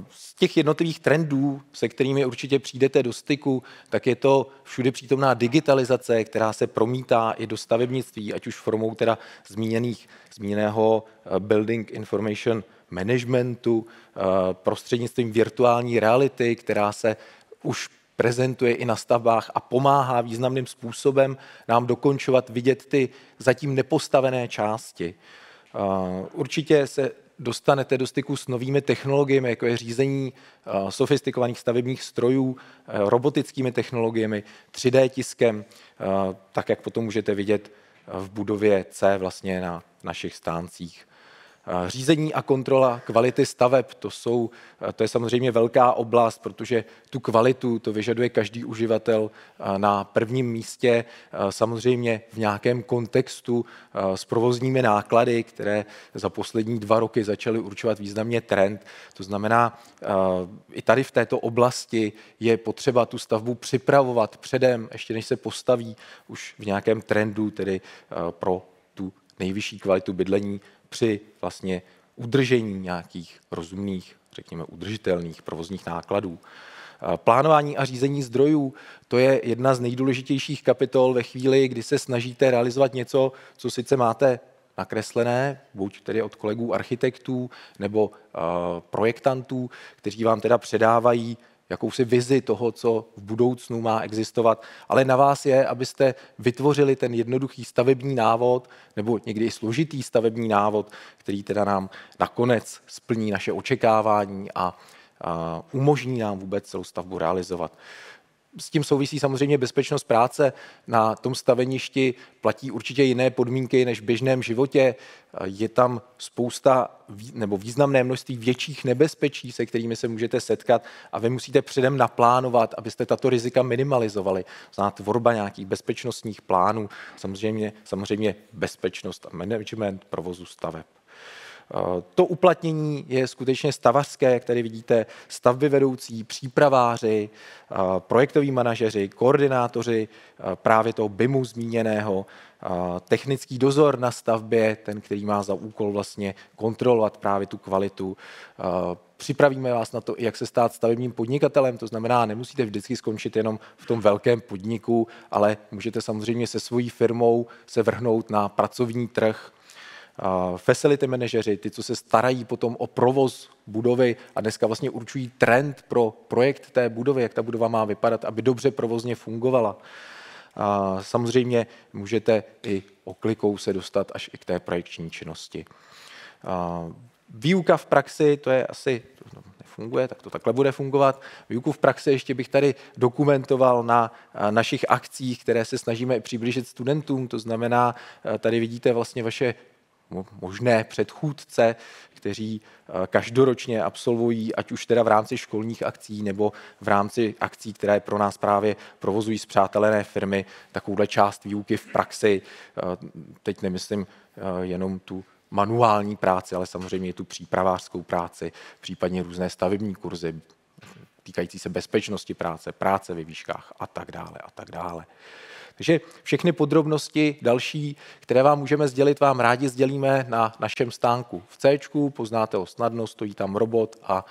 Z těch jednotlivých trendů, se kterými určitě přijdete do styku, tak je to všude přítomná digitalizace, která se promítá i do stavebnictví, ať už formou teda zmíněných, zmíněného eh, Building Information Managementu, eh, prostřednictvím virtuální reality, která se už prezentuje i na stavbách a pomáhá významným způsobem nám dokončovat, vidět ty zatím nepostavené části. Eh, určitě se dostanete do styku s novými technologiemi, jako je řízení eh, sofistikovaných stavebních strojů, eh, robotickými technologiemi, 3D tiskem, eh, tak jak potom můžete vidět v budově C vlastně na našich stáncích. Řízení a kontrola kvality staveb, to, jsou, to je samozřejmě velká oblast, protože tu kvalitu to vyžaduje každý uživatel na prvním místě, samozřejmě v nějakém kontextu s provozními náklady, které za poslední dva roky začaly určovat významně trend. To znamená, i tady v této oblasti je potřeba tu stavbu připravovat předem, ještě než se postaví už v nějakém trendu, tedy pro tu nejvyšší kvalitu bydlení při vlastně udržení nějakých rozumných, řekněme, udržitelných provozních nákladů. Plánování a řízení zdrojů, to je jedna z nejdůležitějších kapitol ve chvíli, kdy se snažíte realizovat něco, co sice máte nakreslené, buď tedy od kolegů architektů nebo projektantů, kteří vám teda předávají jakousi vizi toho, co v budoucnu má existovat, ale na vás je, abyste vytvořili ten jednoduchý stavební návod nebo někdy i složitý stavební návod, který teda nám nakonec splní naše očekávání a, a umožní nám vůbec celou stavbu realizovat s tím souvisí samozřejmě bezpečnost práce. Na tom staveništi platí určitě jiné podmínky než v běžném životě. Je tam spousta nebo významné množství větších nebezpečí, se kterými se můžete setkat a vy musíte předem naplánovat, abyste tato rizika minimalizovali. Zná tvorba nějakých bezpečnostních plánů, samozřejmě, samozřejmě bezpečnost a management provozu staveb. To uplatnění je skutečně stavařské, jak tady vidíte, stavby vedoucí, přípraváři, projektoví manažeři, koordinátoři právě toho BIMu zmíněného, technický dozor na stavbě, ten, který má za úkol vlastně kontrolovat právě tu kvalitu. Připravíme vás na to, jak se stát stavebním podnikatelem, to znamená, nemusíte vždycky skončit jenom v tom velkém podniku, ale můžete samozřejmě se svojí firmou se vrhnout na pracovní trh, facility manažeři, ty, co se starají potom o provoz budovy a dneska vlastně určují trend pro projekt té budovy, jak ta budova má vypadat, aby dobře provozně fungovala. A samozřejmě můžete i oklikou se dostat až i k té projekční činnosti. A výuka v praxi, to je asi no, nefunguje, tak to takhle bude fungovat. Výuku v praxi ještě bych tady dokumentoval na našich akcích, které se snažíme přiblížit studentům. To znamená, tady vidíte vlastně vaše možné předchůdce, kteří eh, každoročně absolvují, ať už teda v rámci školních akcí nebo v rámci akcí, které pro nás právě provozují zpřátelené firmy, takovouhle část výuky v praxi. Eh, teď nemyslím eh, jenom tu manuální práci, ale samozřejmě i tu přípravářskou práci, případně různé stavební kurzy týkající se bezpečnosti práce, práce ve výškách a tak dále a tak dále. Takže všechny podrobnosti další, které vám můžeme sdělit, vám rádi sdělíme na našem stánku v C. Poznáte ho snadno, stojí tam robot a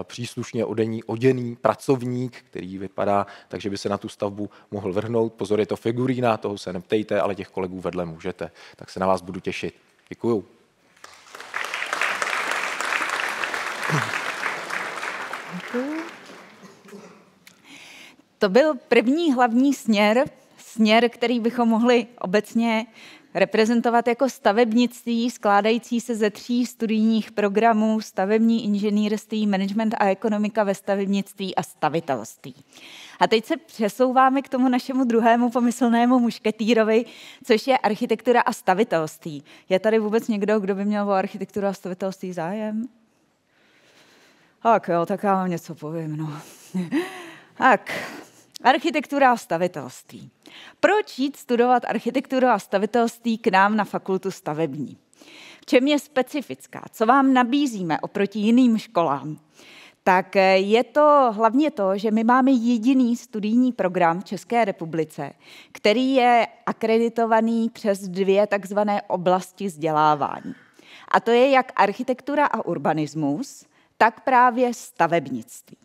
e, příslušně odení, oděný pracovník, který vypadá, takže by se na tu stavbu mohl vrhnout. Pozor, je to figurína, toho se neptejte, ale těch kolegů vedle můžete. Tak se na vás budu těšit. Děkuju. To byl první hlavní směr směr, který bychom mohli obecně reprezentovat jako stavebnictví, skládající se ze tří studijních programů stavební inženýrství, management a ekonomika ve stavebnictví a stavitelství. A teď se přesouváme k tomu našemu druhému pomyslnému mušketýrovi, což je architektura a stavitelství. Je tady vůbec někdo, kdo by měl o architekturu a stavitelství zájem? Tak jo, tak já vám něco povím. No. tak, Architektura a stavitelství. Proč jít studovat architekturu a stavitelství k nám na fakultu stavební? V čem je specifická? Co vám nabízíme oproti jiným školám? Tak eh, je to hlavně to, že my máme jediný studijní program v České republice, který je akreditovaný přes dvě takzvané oblasti vzdělávání. A to je jak architektura a urbanismus, tak právě stavebnictví.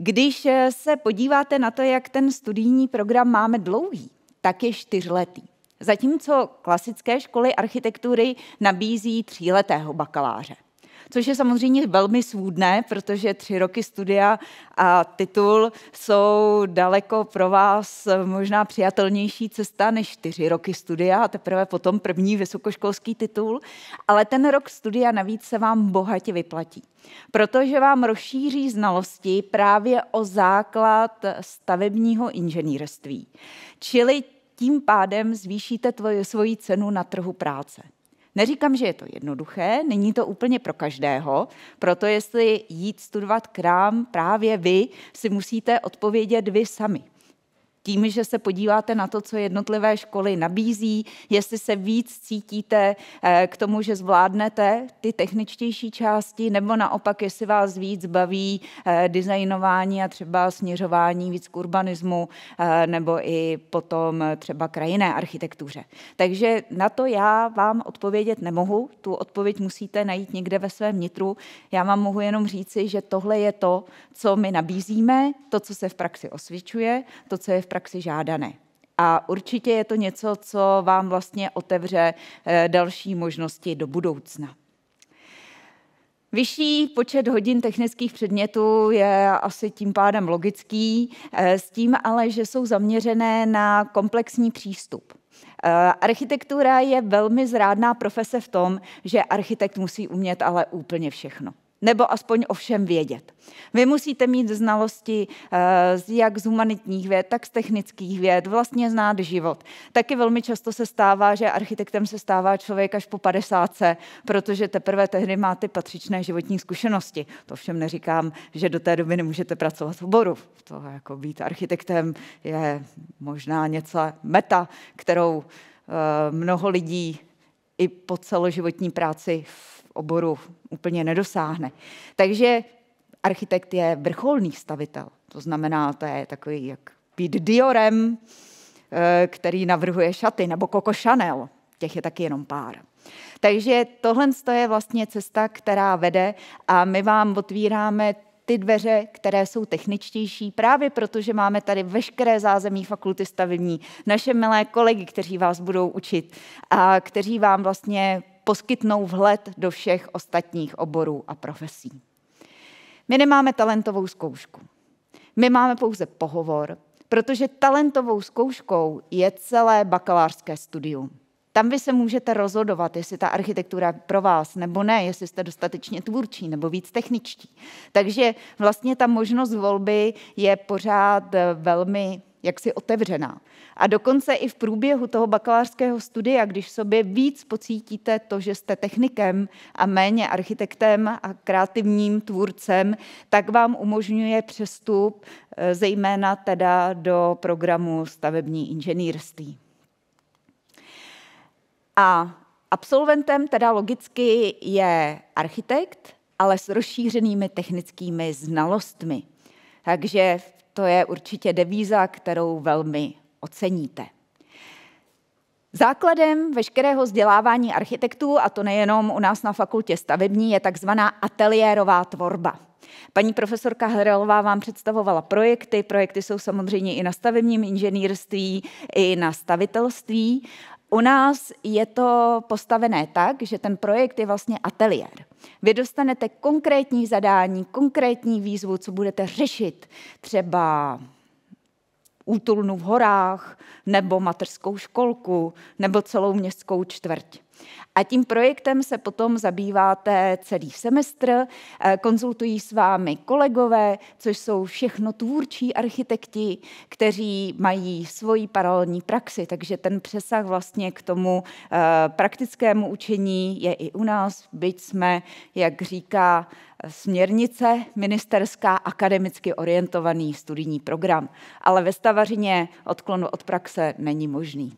Když eh, se podíváte na to, jak ten studijní program máme dlouhý, tak je čtyřletý. Zatímco klasické školy architektury nabízí tříletého bakaláře což je samozřejmě velmi svůdné, protože tři roky studia a titul jsou daleko pro vás možná přijatelnější cesta než čtyři roky studia a teprve potom první vysokoškolský titul, ale ten rok studia navíc se vám bohatě vyplatí, protože vám rozšíří znalosti právě o základ stavebního inženýrství. Čili tím pádem zvýšíte tvoji, svoji cenu na trhu práce. Neříkám, že je to jednoduché, není to úplně pro každého, proto jestli jít studovat krám právě vy, si musíte odpovědět vy sami tím, že se podíváte na to, co jednotlivé školy nabízí, jestli se víc cítíte eh, k tomu, že zvládnete ty techničtější části, nebo naopak, jestli vás víc baví eh, designování a třeba směřování víc k urbanismu, eh, nebo i potom třeba krajinné architektuře. Takže na to já vám odpovědět nemohu, tu odpověď musíte najít někde ve svém nitru. Já vám mohu jenom říci, že tohle je to, co my nabízíme, to, co se v praxi osvědčuje, to, co je v praxi praxi žádané. A určitě je to něco, co vám vlastně otevře eh, další možnosti do budoucna. Vyšší počet hodin technických předmětů je asi tím pádem logický, eh, s tím ale, že jsou zaměřené na komplexní přístup. Eh, architektura je velmi zrádná profese v tom, že architekt musí umět ale úplně všechno nebo aspoň o všem vědět. Vy musíte mít znalosti eh, jak z humanitních věd, tak z technických věd, vlastně znát život. Taky velmi často se stává, že architektem se stává člověk až po 50, protože teprve tehdy má ty patřičné životní zkušenosti. To všem neříkám, že do té doby nemůžete pracovat v oboru. To jako být architektem je možná něco meta, kterou eh, mnoho lidí i po celoživotní práci v oboru úplně nedosáhne. Takže architekt je vrcholný stavitel. To znamená, to je takový jak Pete Diorem, eh, který navrhuje šaty, nebo Coco Chanel. Těch je taky jenom pár. Takže tohle je vlastně cesta, která vede a my vám otvíráme ty dveře, které jsou techničtější, právě protože máme tady veškeré zázemí fakulty stavební, naše milé kolegy, kteří vás budou učit a kteří vám vlastně poskytnou vhled do všech ostatních oborů a profesí. My nemáme talentovou zkoušku. My máme pouze pohovor, protože talentovou zkouškou je celé bakalářské studium. Tam vy se můžete rozhodovat, jestli ta architektura je pro vás nebo ne, jestli jste dostatečně tvůrčí nebo víc techničtí. Takže vlastně ta možnost volby je pořád eh, velmi jaksi otevřená. A dokonce i v průběhu toho bakalářského studia, když sobě víc pocítíte to, že jste technikem a méně architektem a kreativním tvůrcem, tak vám umožňuje přestup eh, zejména teda do programu stavební inženýrství. A absolventem teda logicky je architekt, ale s rozšířenými technickými znalostmi. Takže to je určitě devíza, kterou velmi oceníte. Základem veškerého vzdělávání architektů, a to nejenom u nás na fakultě stavební, je takzvaná ateliérová tvorba. Paní profesorka Hrelová vám představovala projekty. Projekty jsou samozřejmě i na stavebním inženýrství, i na stavitelství. U nás je to postavené tak, že ten projekt je vlastně ateliér. Vy dostanete konkrétní zadání, konkrétní výzvu, co budete řešit. Třeba útulnu v horách, nebo materskou školku, nebo celou městskou čtvrť. A tím projektem se potom zabýváte celý semestr, eh, konzultují s vámi kolegové, což jsou všechno tvůrčí architekti, kteří mají svoji paralelní praxi, takže ten přesah vlastně k tomu eh, praktickému učení je i u nás, byť jsme, jak říká směrnice ministerská akademicky orientovaný studijní program, ale ve stavařině odklonu od praxe není možný.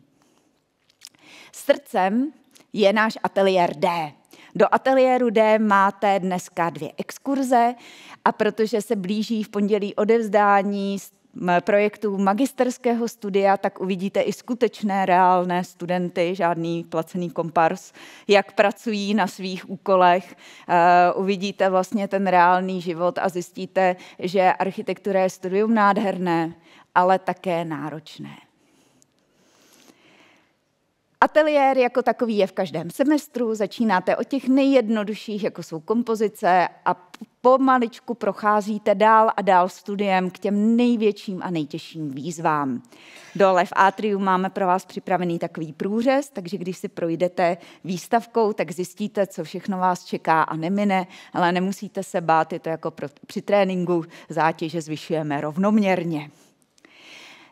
Srdcem je náš ateliér D. Do ateliéru D máte dneska dvě exkurze a protože se blíží v pondělí odevzdání projektů magisterského studia, tak uvidíte i skutečné reálné studenty, žádný placený kompars, jak pracují na svých úkolech. Eh, uvidíte vlastně ten reálný život a zjistíte, že architektura je studium nádherné, ale také náročné. Ateliér jako takový je v každém semestru, začínáte od těch nejjednodušších, jako jsou kompozice a pomaličku procházíte dál a dál studiem k těm největším a nejtěžším výzvám. Dole v Atriu máme pro vás připravený takový průřez, takže když si projdete výstavkou, tak zjistíte, co všechno vás čeká a nemine, ale nemusíte se bát, je to jako pro, při tréninku zátěže zvyšujeme rovnoměrně.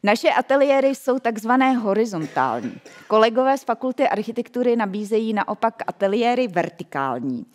Naše ateliéry jsou takzvané horizontální. Kolegové z fakulty architektury nabízejí naopak ateliéry vertikální.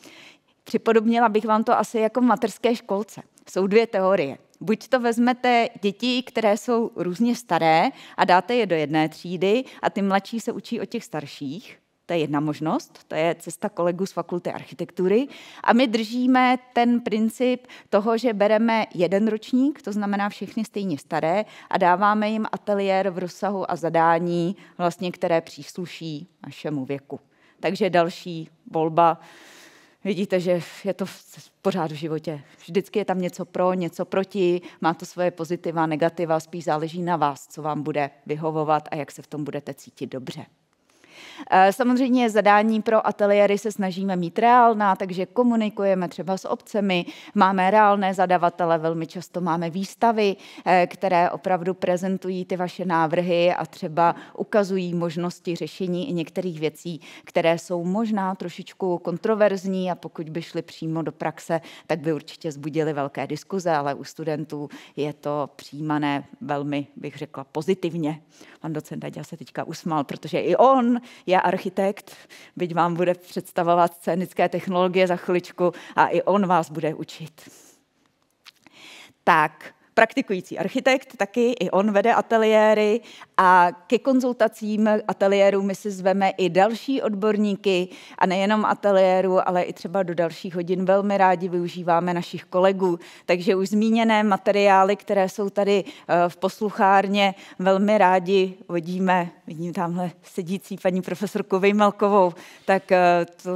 Připodobnila bych vám to asi jako v materské školce. Jsou dvě teorie. Buď to vezmete děti, které jsou různě staré a dáte je do jedné třídy a ty mladší se učí o těch starších, to je jedna možnost, to je cesta kolegů z fakulty architektury. A my držíme ten princip toho, že bereme jeden ročník, to znamená všechny stejně staré, a dáváme jim ateliér v rozsahu a zadání, vlastně, které přísluší našemu věku. Takže další volba. Vidíte, že je to pořád v životě. Vždycky je tam něco pro, něco proti, má to svoje pozitiva, negativa, spíš záleží na vás, co vám bude vyhovovat a jak se v tom budete cítit dobře. Eh, samozřejmě zadání pro ateliéry se snažíme mít reálná, no takže komunikujeme třeba s obcemi, máme reálné zadavatele, velmi často máme výstavy, eh, které opravdu prezentují ty vaše návrhy a třeba ukazují možnosti řešení i některých věcí, které jsou možná trošičku kontroverzní a pokud by šly přímo do praxe, tak by určitě zbudily velké diskuze, ale u studentů je to přijímané velmi, bych řekla, pozitivně. Pan docent Daďa se teďka usmál, protože i on je architekt, byť vám bude představovat scénické technologie za chviličku a i on vás bude učit. Tak, praktikující architekt taky, i on vede ateliéry a ke konzultacím ateliérů my si zveme i další odborníky a nejenom ateliéru, ale i třeba do dalších hodin velmi rádi využíváme našich kolegů. Takže už zmíněné materiály, které jsou tady eh, v posluchárně, velmi rádi vodíme, vidím tamhle sedící paní profesorku Vejmalkovou, tak eh, to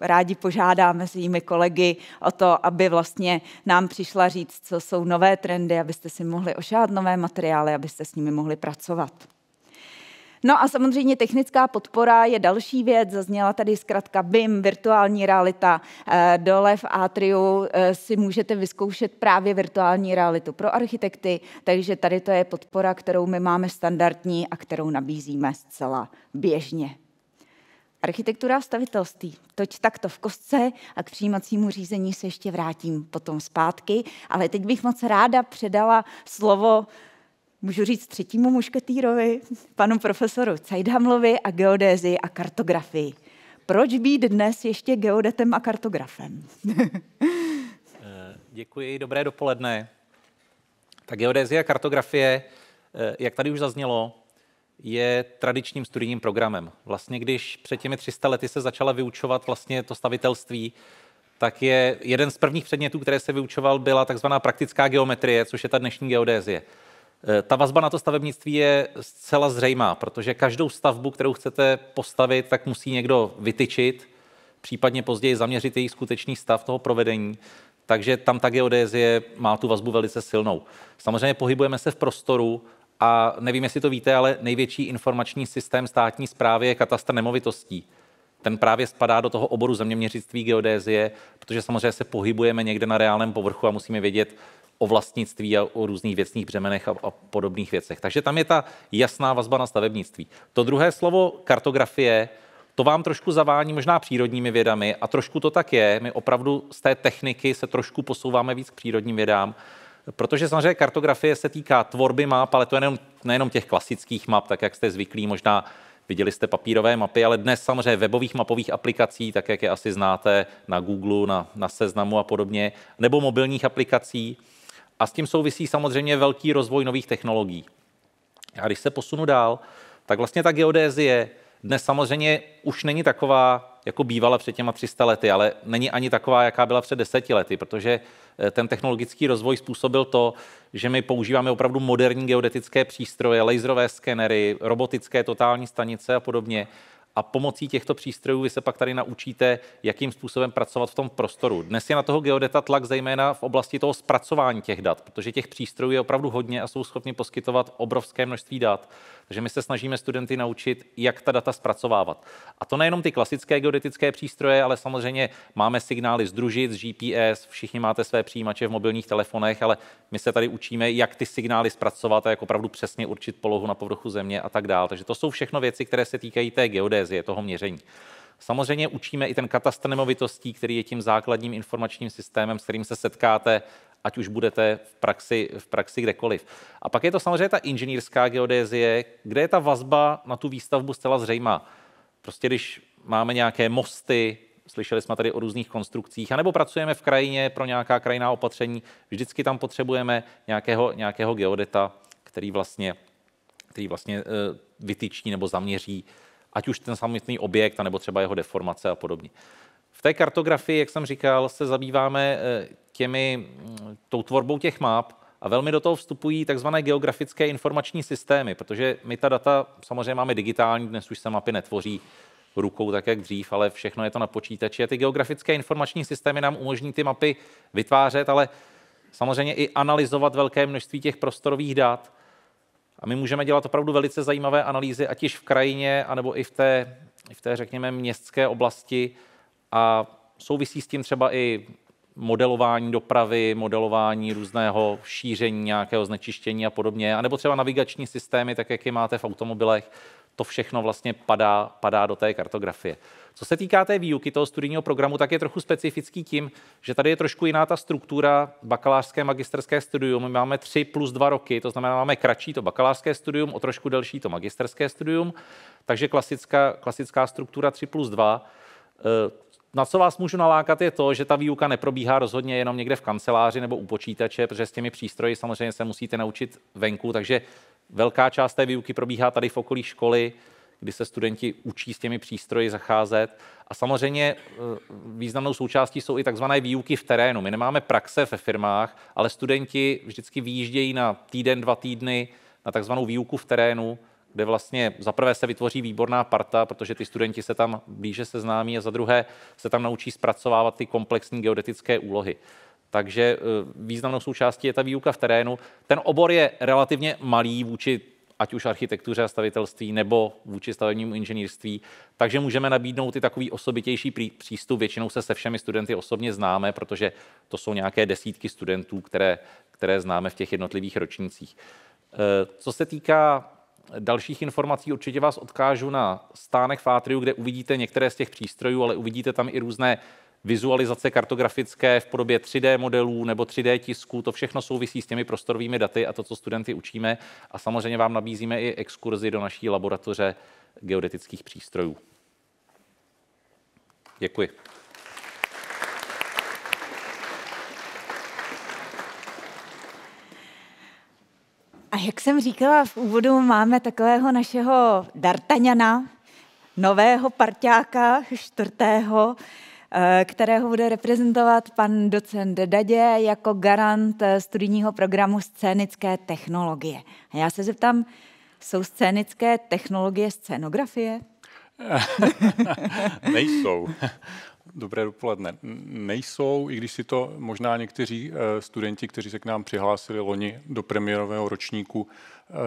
rádi požádáme svými kolegy o to, aby vlastně nám přišla říct, co jsou nové trendy, abyste si mohli ošát nové materiály, abyste s nimi mohli pracovat. No a samozřejmě technická podpora je další věc. Zazněla tady zkrátka BIM, virtuální realita. Eh, Dole v Atriu eh, si můžete vyzkoušet právě virtuální realitu pro architekty, takže tady to je podpora, kterou my máme standardní a kterou nabízíme zcela běžně. Architektura a stavitelství. Toť takto v kostce a k přijímacímu řízení se ještě vrátím potom zpátky, ale teď bych moc ráda předala slovo můžu říct třetímu mušketýrovi, panu profesoru Cajdhamlovi a geodézii a kartografii. Proč být dnes ještě geodetem a kartografem? Děkuji, dobré dopoledne. Tak geodézie a kartografie, eh, jak tady už zaznělo, je tradičním studijním programem. Vlastně když před těmi 300 lety se začala vyučovat vlastně to stavitelství, tak je jeden z prvních předmětů, které se vyučoval, byla takzvaná praktická geometrie, což je ta dnešní geodézie. E, ta vazba na to stavebnictví je zcela zřejmá, protože každou stavbu, kterou chcete postavit, tak musí někdo vytyčit, případně později zaměřit její skutečný stav toho provedení. Takže tam ta geodézie má tu vazbu velice silnou. Samozřejmě pohybujeme se v prostoru, a nevím, jestli to víte, ale největší informační systém státní zprávy je katastr nemovitostí. Ten právě spadá do toho oboru zeměměřictví geodézie, protože samozřejmě se pohybujeme někde na reálném povrchu a musíme vědět o vlastnictví a o různých věcných břemenech a, a podobných věcech. Takže tam je ta jasná vazba na stavebnictví. To druhé slovo, kartografie, to vám trošku zavání možná přírodními vědami a trošku to tak je. My opravdu z té techniky se trošku posouváme víc k přírodním vědám. Protože samozřejmě kartografie se týká tvorby map, ale to je nejenom, nejenom těch klasických map, tak jak jste zvyklí, možná viděli jste papírové mapy, ale dnes samozřejmě webových mapových aplikací, tak jak je asi znáte na Google, na, na Seznamu a podobně, nebo mobilních aplikací. A s tím souvisí samozřejmě velký rozvoj nových technologií. A když se posunu dál, tak vlastně ta geodézie dnes samozřejmě už není taková jako bývala před těma 300 lety, ale není ani taková, jaká byla před deseti lety, protože eh, ten technologický rozvoj způsobil to, že my používáme opravdu moderní geodetické přístroje, laserové skenery, robotické totální stanice a podobně. A pomocí těchto přístrojů vy se pak tady naučíte, jakým způsobem pracovat v tom prostoru. Dnes je na toho geodeta tlak zejména v oblasti toho zpracování těch dat, protože těch přístrojů je opravdu hodně a jsou schopni poskytovat obrovské množství dat. Takže my se snažíme studenty naučit, jak ta data zpracovávat. A to nejenom ty klasické geodetické přístroje, ale samozřejmě máme signály z družic, GPS, všichni máte své přijímače v mobilních telefonech, ale my se tady učíme, jak ty signály zpracovat a jak opravdu přesně určit polohu na povrchu země a tak dále. Takže to jsou všechno věci, které se týkají té geodézie, toho měření. Samozřejmě učíme i ten katastr nemovitostí, který je tím základním informačním systémem, s kterým se setkáte ať už budete v praxi, v praxi kdekoliv. A pak je to samozřejmě ta inženýrská geodézie, kde je ta vazba na tu výstavbu zcela zřejmá. Prostě když máme nějaké mosty, slyšeli jsme tady o různých konstrukcích, anebo pracujeme v krajině pro nějaká krajiná opatření, vždycky tam potřebujeme nějakého, nějakého geodeta, který vlastně, který vlastně eh, vytyčí nebo zaměří ať už ten samotný objekt, nebo třeba jeho deformace a podobně. V té kartografii, jak jsem říkal, se zabýváme eh, těmi, mm, tou tvorbou těch map a velmi do toho vstupují takzvané geografické informační systémy, protože my ta data samozřejmě máme digitální, dnes už se mapy netvoří rukou tak, jak dřív, ale všechno je to na počítači. A ty geografické informační systémy nám umožní ty mapy vytvářet, ale samozřejmě i analyzovat velké množství těch prostorových dat. A my můžeme dělat opravdu velice zajímavé analýzy, ať již v krajině, anebo i v té, i v té řekněme, městské oblasti, a souvisí s tím třeba i modelování dopravy, modelování různého šíření nějakého znečištění a podobně, anebo třeba navigační systémy, tak jak je máte v automobilech, to všechno vlastně padá, padá do té kartografie. Co se týká té výuky toho studijního programu, tak je trochu specifický tím, že tady je trošku jiná ta struktura bakalářské, magisterské studium. My máme 3 plus 2 roky, to znamená, máme kratší to bakalářské studium, o trošku delší to magisterské studium, takže klasická, klasická struktura 3 plus 2 na co vás můžu nalákat, je to, že ta výuka neprobíhá rozhodně jenom někde v kanceláři nebo u počítače, protože s těmi přístroji samozřejmě se musíte naučit venku, takže velká část té výuky probíhá tady v okolí školy, kdy se studenti učí s těmi přístroji zacházet. A samozřejmě eh, významnou součástí jsou i takzvané výuky v terénu. My nemáme praxe ve firmách, ale studenti vždycky výjíždějí na týden, dva týdny na takzvanou výuku v terénu, kde vlastně za prvé se vytvoří výborná parta, protože ty studenti se tam blíže seznámí a za druhé se tam naučí zpracovávat ty komplexní geodetické úlohy. Takže e, významnou součástí je ta výuka v terénu. Ten obor je relativně malý vůči ať už architektuře a stavitelství nebo vůči stavebnímu inženýrství. Takže můžeme nabídnout i takový osobitější přístup. Většinou se se všemi studenty osobně známe, protože to jsou nějaké desítky studentů, které, které známe v těch jednotlivých ročnících. E, co se týká dalších informací určitě vás odkážu na stánek Fátriu, kde uvidíte některé z těch přístrojů, ale uvidíte tam i různé vizualizace kartografické v podobě 3D modelů nebo 3D tisku, to všechno souvisí s těmi prostorovými daty a to, co studenty učíme. A samozřejmě vám nabízíme i exkurzi do naší laboratoře geodetických přístrojů. Děkuji. A jak jsem říkala v úvodu, máme takového našeho Dartaňana, nového parťáka čtvrtého, eh, kterého bude reprezentovat pan docent Dadě jako garant studijního programu scénické technologie. A já se zeptám, jsou scénické technologie scenografie? Nejsou. Dobré dopoledne. Nejsou, i když si to možná někteří eh, studenti, kteří se k nám přihlásili loni do premiérového ročníku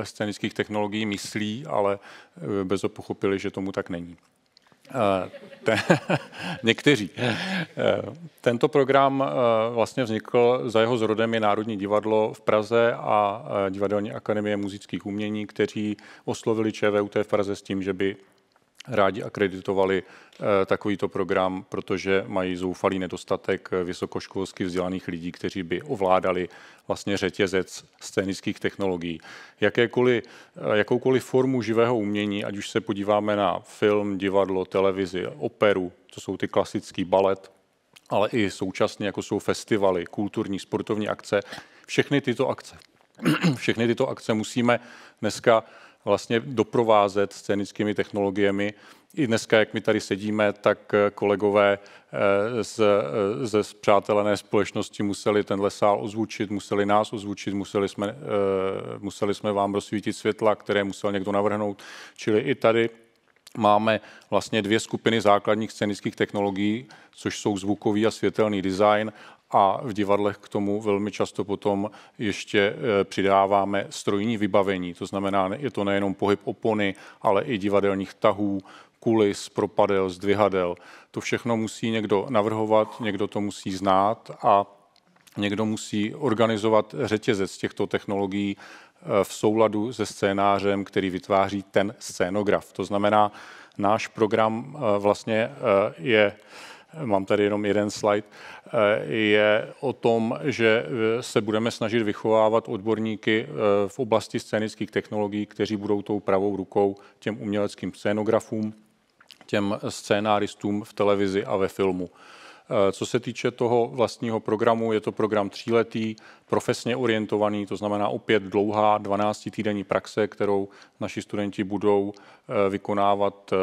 eh, scénických technologií, myslí, ale eh, bez pochopili, že tomu tak není. Ten, někteří. Tento program vlastně vznikl, za jeho zrodem je Národní divadlo v Praze a Divadelní akademie muzických umění, kteří oslovili ČVUT v Praze s tím, že by rádi akreditovali eh, takovýto program, protože mají zoufalý nedostatek eh, vysokoškolsky vzdělaných lidí, kteří by ovládali vlastně řetězec scénických technologií. Jakékoliv, eh, jakoukoliv formu živého umění, ať už se podíváme na film, divadlo, televizi, operu, to jsou ty klasický balet, ale i současně, jako jsou festivaly, kulturní, sportovní akce, všechny tyto akce, všechny tyto akce musíme dneska vlastně doprovázet scénickými technologiemi. I dneska, jak my tady sedíme, tak eh, kolegové eh, z, eh, ze zpřátelené společnosti museli tenhle sál ozvučit, museli nás ozvučit, museli jsme, museli jsme vám rozsvítit světla, které musel někdo navrhnout. Čili i tady máme vlastně dvě skupiny základních scénických technologií, což jsou zvukový a světelný design a v divadlech k tomu velmi často potom ještě eh, přidáváme strojní vybavení. To znamená, je to nejenom pohyb opony, ale i divadelních tahů, kulis, propadel, zdvihadel. To všechno musí někdo navrhovat, někdo to musí znát a někdo musí organizovat řetězec těchto technologií eh, v souladu se scénářem, který vytváří ten scénograf. To znamená, náš program eh, vlastně je mám tady jenom jeden slide, eh, je o tom, že eh, se budeme snažit vychovávat odborníky eh, v oblasti scénických technologií, kteří budou tou pravou rukou těm uměleckým scénografům, těm scénáristům v televizi a ve filmu. Co se týče toho vlastního programu, je to program tříletý, profesně orientovaný, to znamená opět dlouhá 12-týdenní praxe, kterou naši studenti budou vykonávat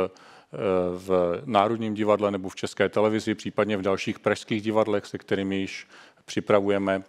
v Národním divadle nebo v České televizi, případně v dalších pražských divadlech, se kterými již připravujeme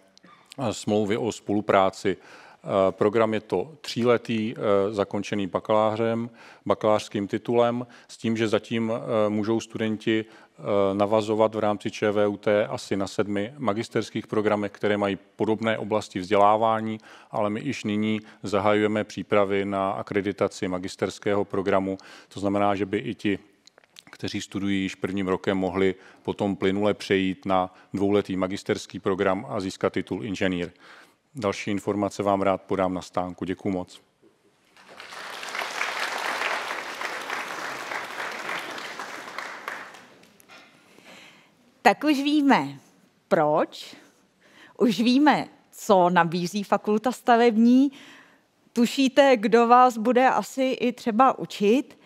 eh, smlouvy o spolupráci. Eh, program je to tříletý, eh, zakončený bakalářem, bakalářským titulem, s tím, že zatím můžou studenti Eh, navazovat v rámci ČVUT asi na sedmi magisterských programech, které mají podobné oblasti vzdělávání, ale my již nyní zahajujeme přípravy na akreditaci magisterského programu. To znamená, že by i ti kteří studují již prvním rokem, mohli potom plynule přejít na dvouletý magisterský program a získat titul inženýr. Další informace vám rád podám na stánku. Děkuji moc. tak už víme, proč, už víme, co nabízí fakulta stavební, tušíte, kdo vás bude asi i třeba učit,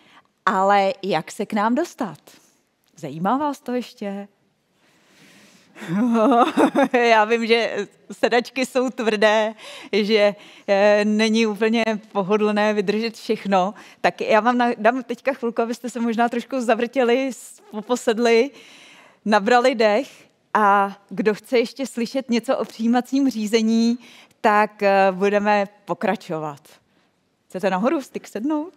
ale jak se k nám dostat? Zajímá vás to ještě? Já vím, že sedačky jsou tvrdé, že e, není úplně pohodlné vydržet všechno. Tak já vám dám teďka chvilku, abyste se možná trošku zavrtěli, poposedli nabrali dech a kdo chce ještě slyšet něco o přijímacím řízení, tak eh, budeme pokračovat. Chcete nahoru styk sednout?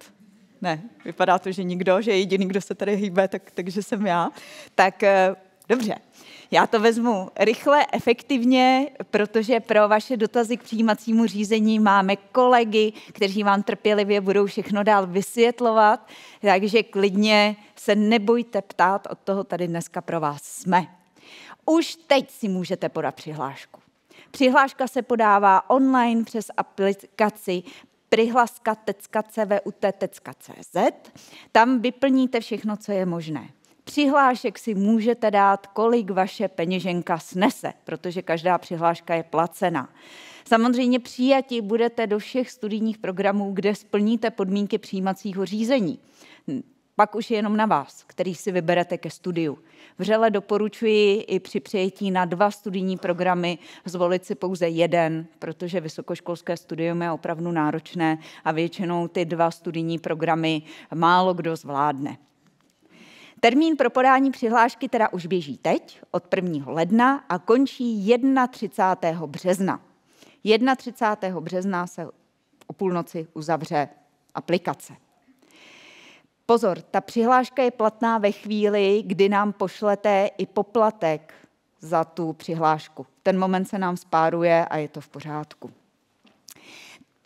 Ne, vypadá to, že nikdo, že jediný, kdo se tady hýbe, tak, takže jsem já. Tak eh, dobře. Já to vezmu rychle, efektivně, protože pro vaše dotazy k přijímacímu řízení máme kolegy, kteří vám trpělivě budou všechno dál vysvětlovat, takže klidně se nebojte ptát, od toho tady dneska pro vás jsme. Už teď si můžete podat přihlášku. Přihláška se podává online přes aplikaci prihlaska.cvut.cz. Tam vyplníte všechno, co je možné. Přihlášek si můžete dát, kolik vaše peněženka snese, protože každá přihláška je placená. Samozřejmě přijati budete do všech studijních programů, kde splníte podmínky přijímacího řízení. Pak už je jenom na vás, který si vyberete ke studiu. Vřele doporučuji i při přijetí na dva studijní programy zvolit si pouze jeden, protože vysokoškolské studium je opravdu náročné a většinou ty dva studijní programy málo kdo zvládne. Termín pro přihlášky teda už běží teď, od 1. ledna a končí 31. března. 31. března se o půlnoci uzavře aplikace. Pozor, ta přihláška je platná ve chvíli, kdy nám pošlete i poplatek za tu přihlášku. Ten moment se nám spáruje a je to v pořádku.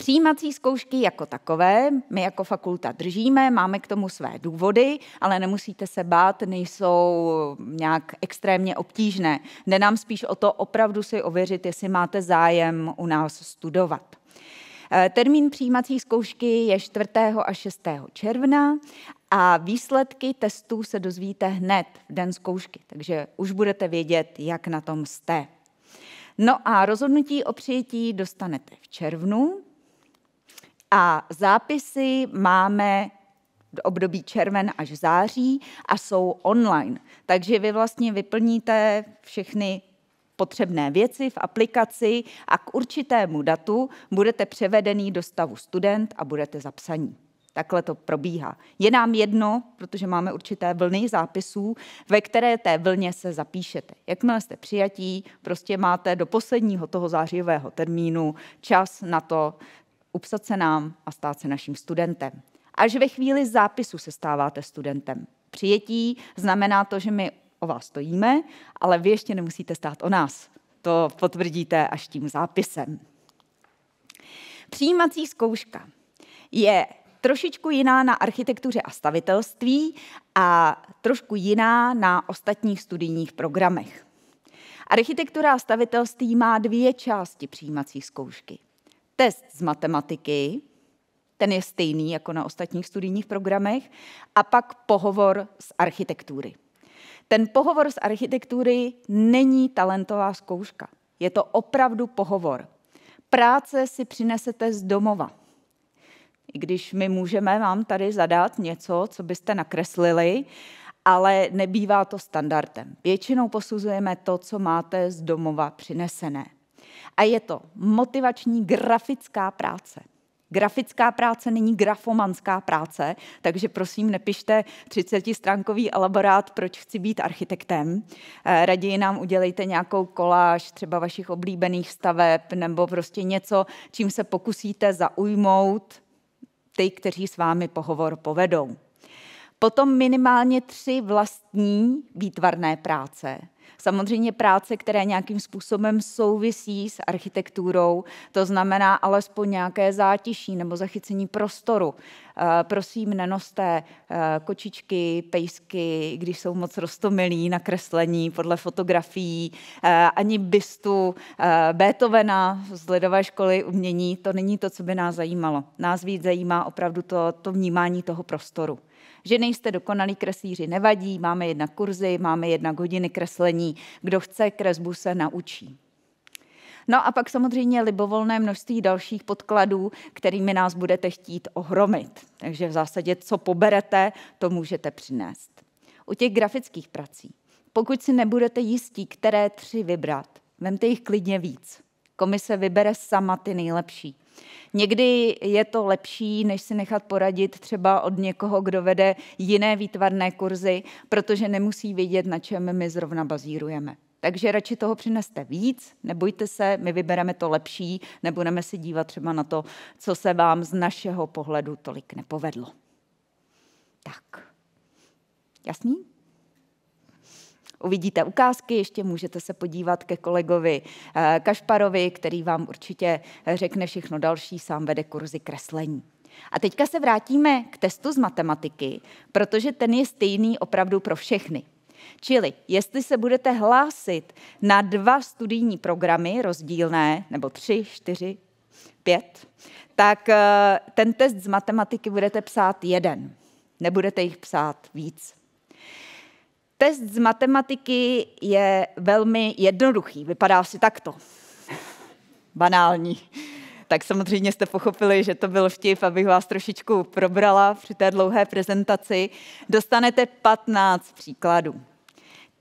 Přijímací zkoušky jako takové, my jako fakulta držíme, máme k tomu své důvody, ale nemusíte se bát, nejsou nějak extrémně obtížné. Jde nám spíš o to opravdu si ověřit, jestli máte zájem u nás studovat. E, termín přijímací zkoušky je 4. a 6. června a výsledky testů se dozvíte hned v den zkoušky, takže už budete vědět, jak na tom jste. No a rozhodnutí o přijetí dostanete v červnu, a zápisy máme v období červen až září a jsou online. Takže vy vlastně vyplníte všechny potřebné věci v aplikaci a k určitému datu budete převedený do stavu student a budete zapsaní. Takhle to probíhá. Je nám jedno, protože máme určité vlny zápisů, ve které té vlně se zapíšete. Jakmile jste přijatí, prostě máte do posledního toho zářivého termínu čas na to upsat se nám a stát se naším studentem. Až ve chvíli zápisu se stáváte studentem. Přijetí znamená to, že my o vás stojíme, ale vy ještě nemusíte stát o nás. To potvrdíte až tím zápisem. Přijímací zkouška je trošičku jiná na architektuře a stavitelství a trošku jiná na ostatních studijních programech. Architektura a stavitelství má dvě části přijímací zkoušky test z matematiky, ten je stejný jako na ostatních studijních programech, a pak pohovor z architektury. Ten pohovor z architektury není talentová zkouška. Je to opravdu pohovor. Práce si přinesete z domova. I když my můžeme vám tady zadat něco, co byste nakreslili, ale nebývá to standardem. Většinou posuzujeme to, co máte z domova přinesené. A je to motivační grafická práce. Grafická práce není grafomanská práce, takže prosím nepište 30-stránkový elaborát, proč chci být architektem. Eh, raději nám udělejte nějakou koláž třeba vašich oblíbených staveb nebo prostě něco, čím se pokusíte zaujmout ty, kteří s vámi pohovor povedou. Potom minimálně tři vlastní výtvarné práce, Samozřejmě práce, které nějakým způsobem souvisí s architekturou, to znamená alespoň nějaké zátiší nebo zachycení prostoru. Eh, prosím, nenoste eh, kočičky, pejsky, když jsou moc rostomilí na kreslení podle fotografií, eh, ani bystu Beethovena z Lidové školy umění, to není to, co by nás zajímalo. Nás víc zajímá opravdu to, to vnímání toho prostoru že nejste dokonalí kreslíři, nevadí, máme jedna kurzy, máme jedna hodiny kreslení, kdo chce, kresbu se naučí. No a pak samozřejmě libovolné množství dalších podkladů, kterými nás budete chtít ohromit. Takže v zásadě, co poberete, to můžete přinést. U těch grafických prací, pokud si nebudete jistí, které tři vybrat, vemte jich klidně víc. Komise vybere sama ty nejlepší. Někdy je to lepší, než si nechat poradit třeba od někoho, kdo vede jiné výtvarné kurzy, protože nemusí vědět, na čem my zrovna bazírujeme. Takže radši toho přineste víc, nebojte se, my vybereme to lepší, nebudeme si dívat třeba na to, co se vám z našeho pohledu tolik nepovedlo. Tak, jasný? uvidíte ukázky, ještě můžete se podívat ke kolegovi eh, Kašparovi, který vám určitě eh, řekne všechno další, sám vede kurzy kreslení. A teďka se vrátíme k testu z matematiky, protože ten je stejný opravdu pro všechny. Čili, jestli se budete hlásit na dva studijní programy rozdílné, nebo tři, čtyři, pět, tak eh, ten test z matematiky budete psát jeden. Nebudete jich psát víc. Test z matematiky je velmi jednoduchý, vypadá si takto. Banální. Tak samozřejmě jste pochopili, že to byl vtip, abych vás trošičku probrala při té dlouhé prezentaci. Dostanete 15 příkladů.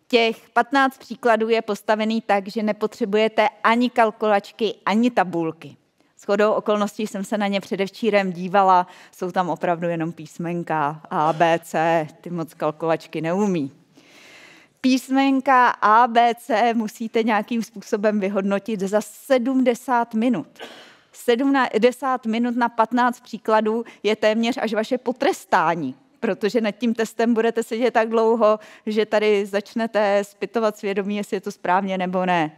Těch 15 příkladů je postavený tak, že nepotřebujete ani kalkulačky, ani tabulky. S chodou okolností jsem se na ně předevčírem dívala, jsou tam opravdu jenom písmenka A, B, C, ty moc kalkulačky neumí písmenka A, B, C musíte nějakým způsobem vyhodnotit za 70 minut. 70 minut na 15 příkladů je téměř až vaše potrestání, protože nad tím testem budete sedět tak dlouho, že tady začnete zpytovat svědomí, jestli je to správně nebo ne.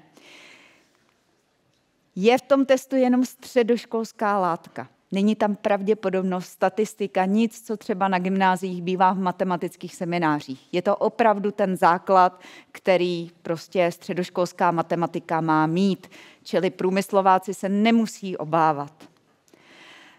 Je v tom testu jenom středoškolská látka. Není tam pravděpodobnost, statistika, nic, co třeba na gymnáziích bývá v matematických seminářích. Je to opravdu ten základ, který prostě středoškolská matematika má mít. Čili průmyslováci se nemusí obávat.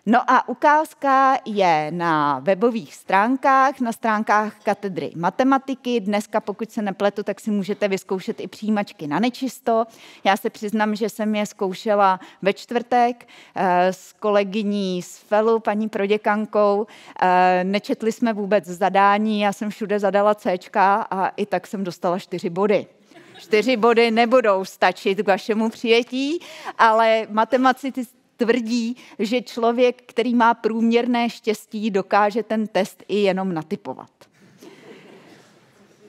No a ukázka je na webových stránkách, na stránkách katedry matematiky. Dneska, pokud se nepletu, tak si můžete vyzkoušet i přijímačky na nečisto. Já se přiznám, že jsem je zkoušela ve čtvrtek eh, s kolegyní z FELu, paní proděkankou. Eh, nečetli jsme vůbec zadání, já jsem všude zadala C a i tak jsem dostala čtyři body čtyři body nebudou stačit k vašemu přijetí, ale matematici, tvrdí, že člověk, který má průměrné štěstí, dokáže ten test i jenom natypovat.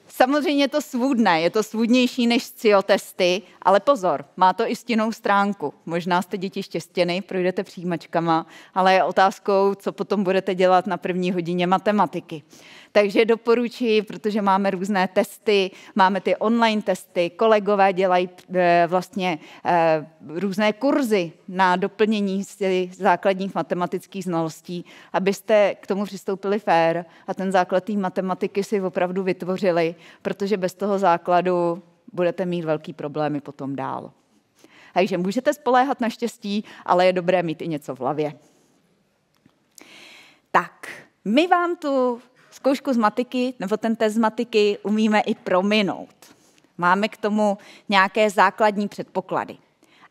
Samozřejmě je to svůdné, je to svůdnější než testy, ale pozor, má to i stinnou stránku. Možná jste děti štěstěny, projdete přijímačkama, ale je otázkou, co potom budete dělat na první hodině matematiky. Takže doporučuji, protože máme různé testy, máme ty online testy, kolegové dělají eh, vlastně eh, různé kurzy na doplnění základních matematických znalostí, abyste k tomu přistoupili fér a ten základ té matematiky si opravdu vytvořili, protože bez toho základu budete mít velký problémy potom dál. Takže můžete spoléhat na štěstí, ale je dobré mít i něco v hlavě. Tak, my vám tu zkoušku z matiky nebo ten test z matiky umíme i prominout. Máme k tomu nějaké základní předpoklady.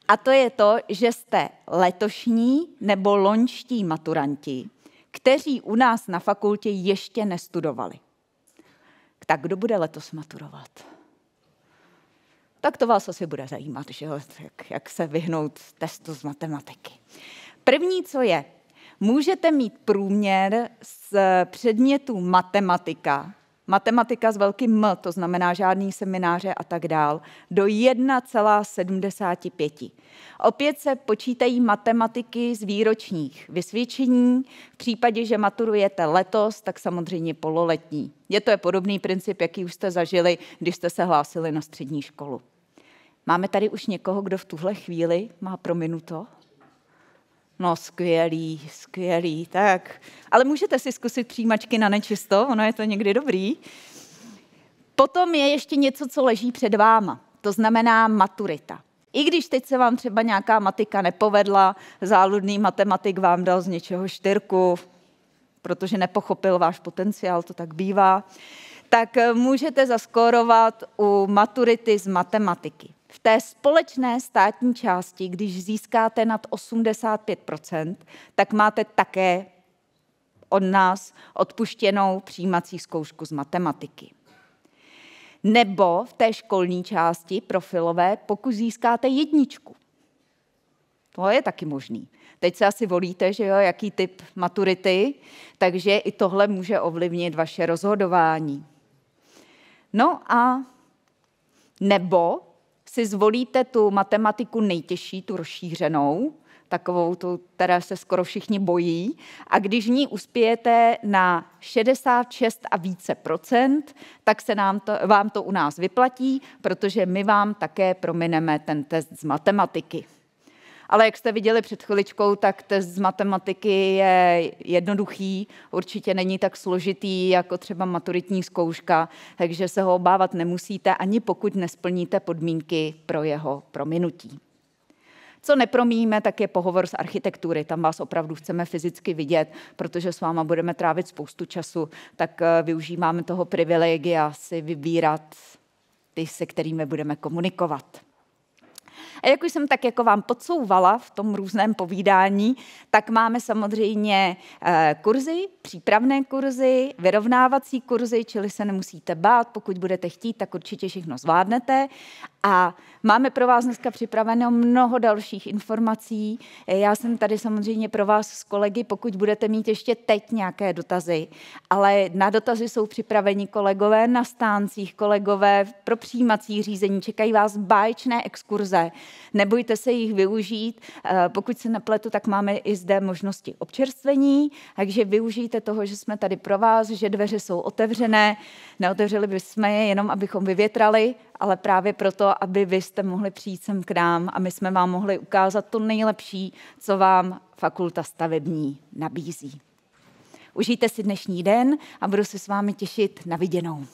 A to je to, že jste letošní nebo loňští maturanti, kteří u nás na fakultě ještě nestudovali. Tak kdo bude letos maturovat? Tak to vás asi bude zajímat, že? Jak, jak se vyhnout testu z matematiky. První, co je, Můžete mít průměr z eh, předmětů matematika, matematika s velkým M, to znamená žádný semináře a tak dál, do 1,75. Opět se počítají matematiky z výročních vysvědčení. V případě, že maturujete letos, tak samozřejmě pololetní. Je to je podobný princip, jaký už jste zažili, když jste se hlásili na střední školu. Máme tady už někoho, kdo v tuhle chvíli má prominuto? No skvělý, skvělý, tak. Ale můžete si zkusit přijímačky na nečisto, ono je to někdy dobrý. Potom je ještě něco, co leží před váma, to znamená maturita. I když teď se vám třeba nějaká matika nepovedla, záludný matematik vám dal z něčeho štyrku, protože nepochopil váš potenciál, to tak bývá, tak můžete zaskorovat u maturity z matematiky. V té společné státní části, když získáte nad 85 tak máte také od nás odpuštěnou přijímací zkoušku z matematiky. Nebo v té školní části profilové, pokud získáte jedničku. To je taky možný. Teď se asi volíte, že jo, jaký typ maturity, takže i tohle může ovlivnit vaše rozhodování. No a nebo si zvolíte tu matematiku nejtěžší, tu rozšířenou, takovou tu, která se skoro všichni bojí. A když v ní uspějete na 66 a více procent, tak se nám to, vám to u nás vyplatí, protože my vám také promineme ten test z matematiky. Ale jak jste viděli před chviličkou, tak test z matematiky je jednoduchý, určitě není tak složitý jako třeba maturitní zkouška, takže se ho obávat nemusíte, ani pokud nesplníte podmínky pro jeho prominutí. Co nepromíme, tak je pohovor z architektury. Tam vás opravdu chceme fyzicky vidět, protože s váma budeme trávit spoustu času, tak eh, využíváme toho privilegia si vybírat ty, se kterými budeme komunikovat. A jak už jsem tak jako vám podsouvala v tom různém povídání, tak máme samozřejmě eh, kurzy, přípravné kurzy, vyrovnávací kurzy, čili se nemusíte bát, pokud budete chtít, tak určitě všechno zvládnete. A Máme pro vás dneska připraveno mnoho dalších informací. Já jsem tady samozřejmě pro vás s kolegy, pokud budete mít ještě teď nějaké dotazy. Ale na dotazy jsou připraveni kolegové na stáncích, kolegové pro přijímací řízení. Čekají vás báječné exkurze. Nebojte se jich využít. Eh, pokud se nepletu, tak máme i zde možnosti občerstvení, takže využijte toho, že jsme tady pro vás, že dveře jsou otevřené. Neotevřeli bychom je jenom, abychom vyvětrali, ale právě proto, aby vy jste mohli přijít sem k nám a my jsme vám mohli ukázat to nejlepší, co vám fakulta stavební nabízí. Užijte si dnešní den a budu se s vámi těšit na viděnou.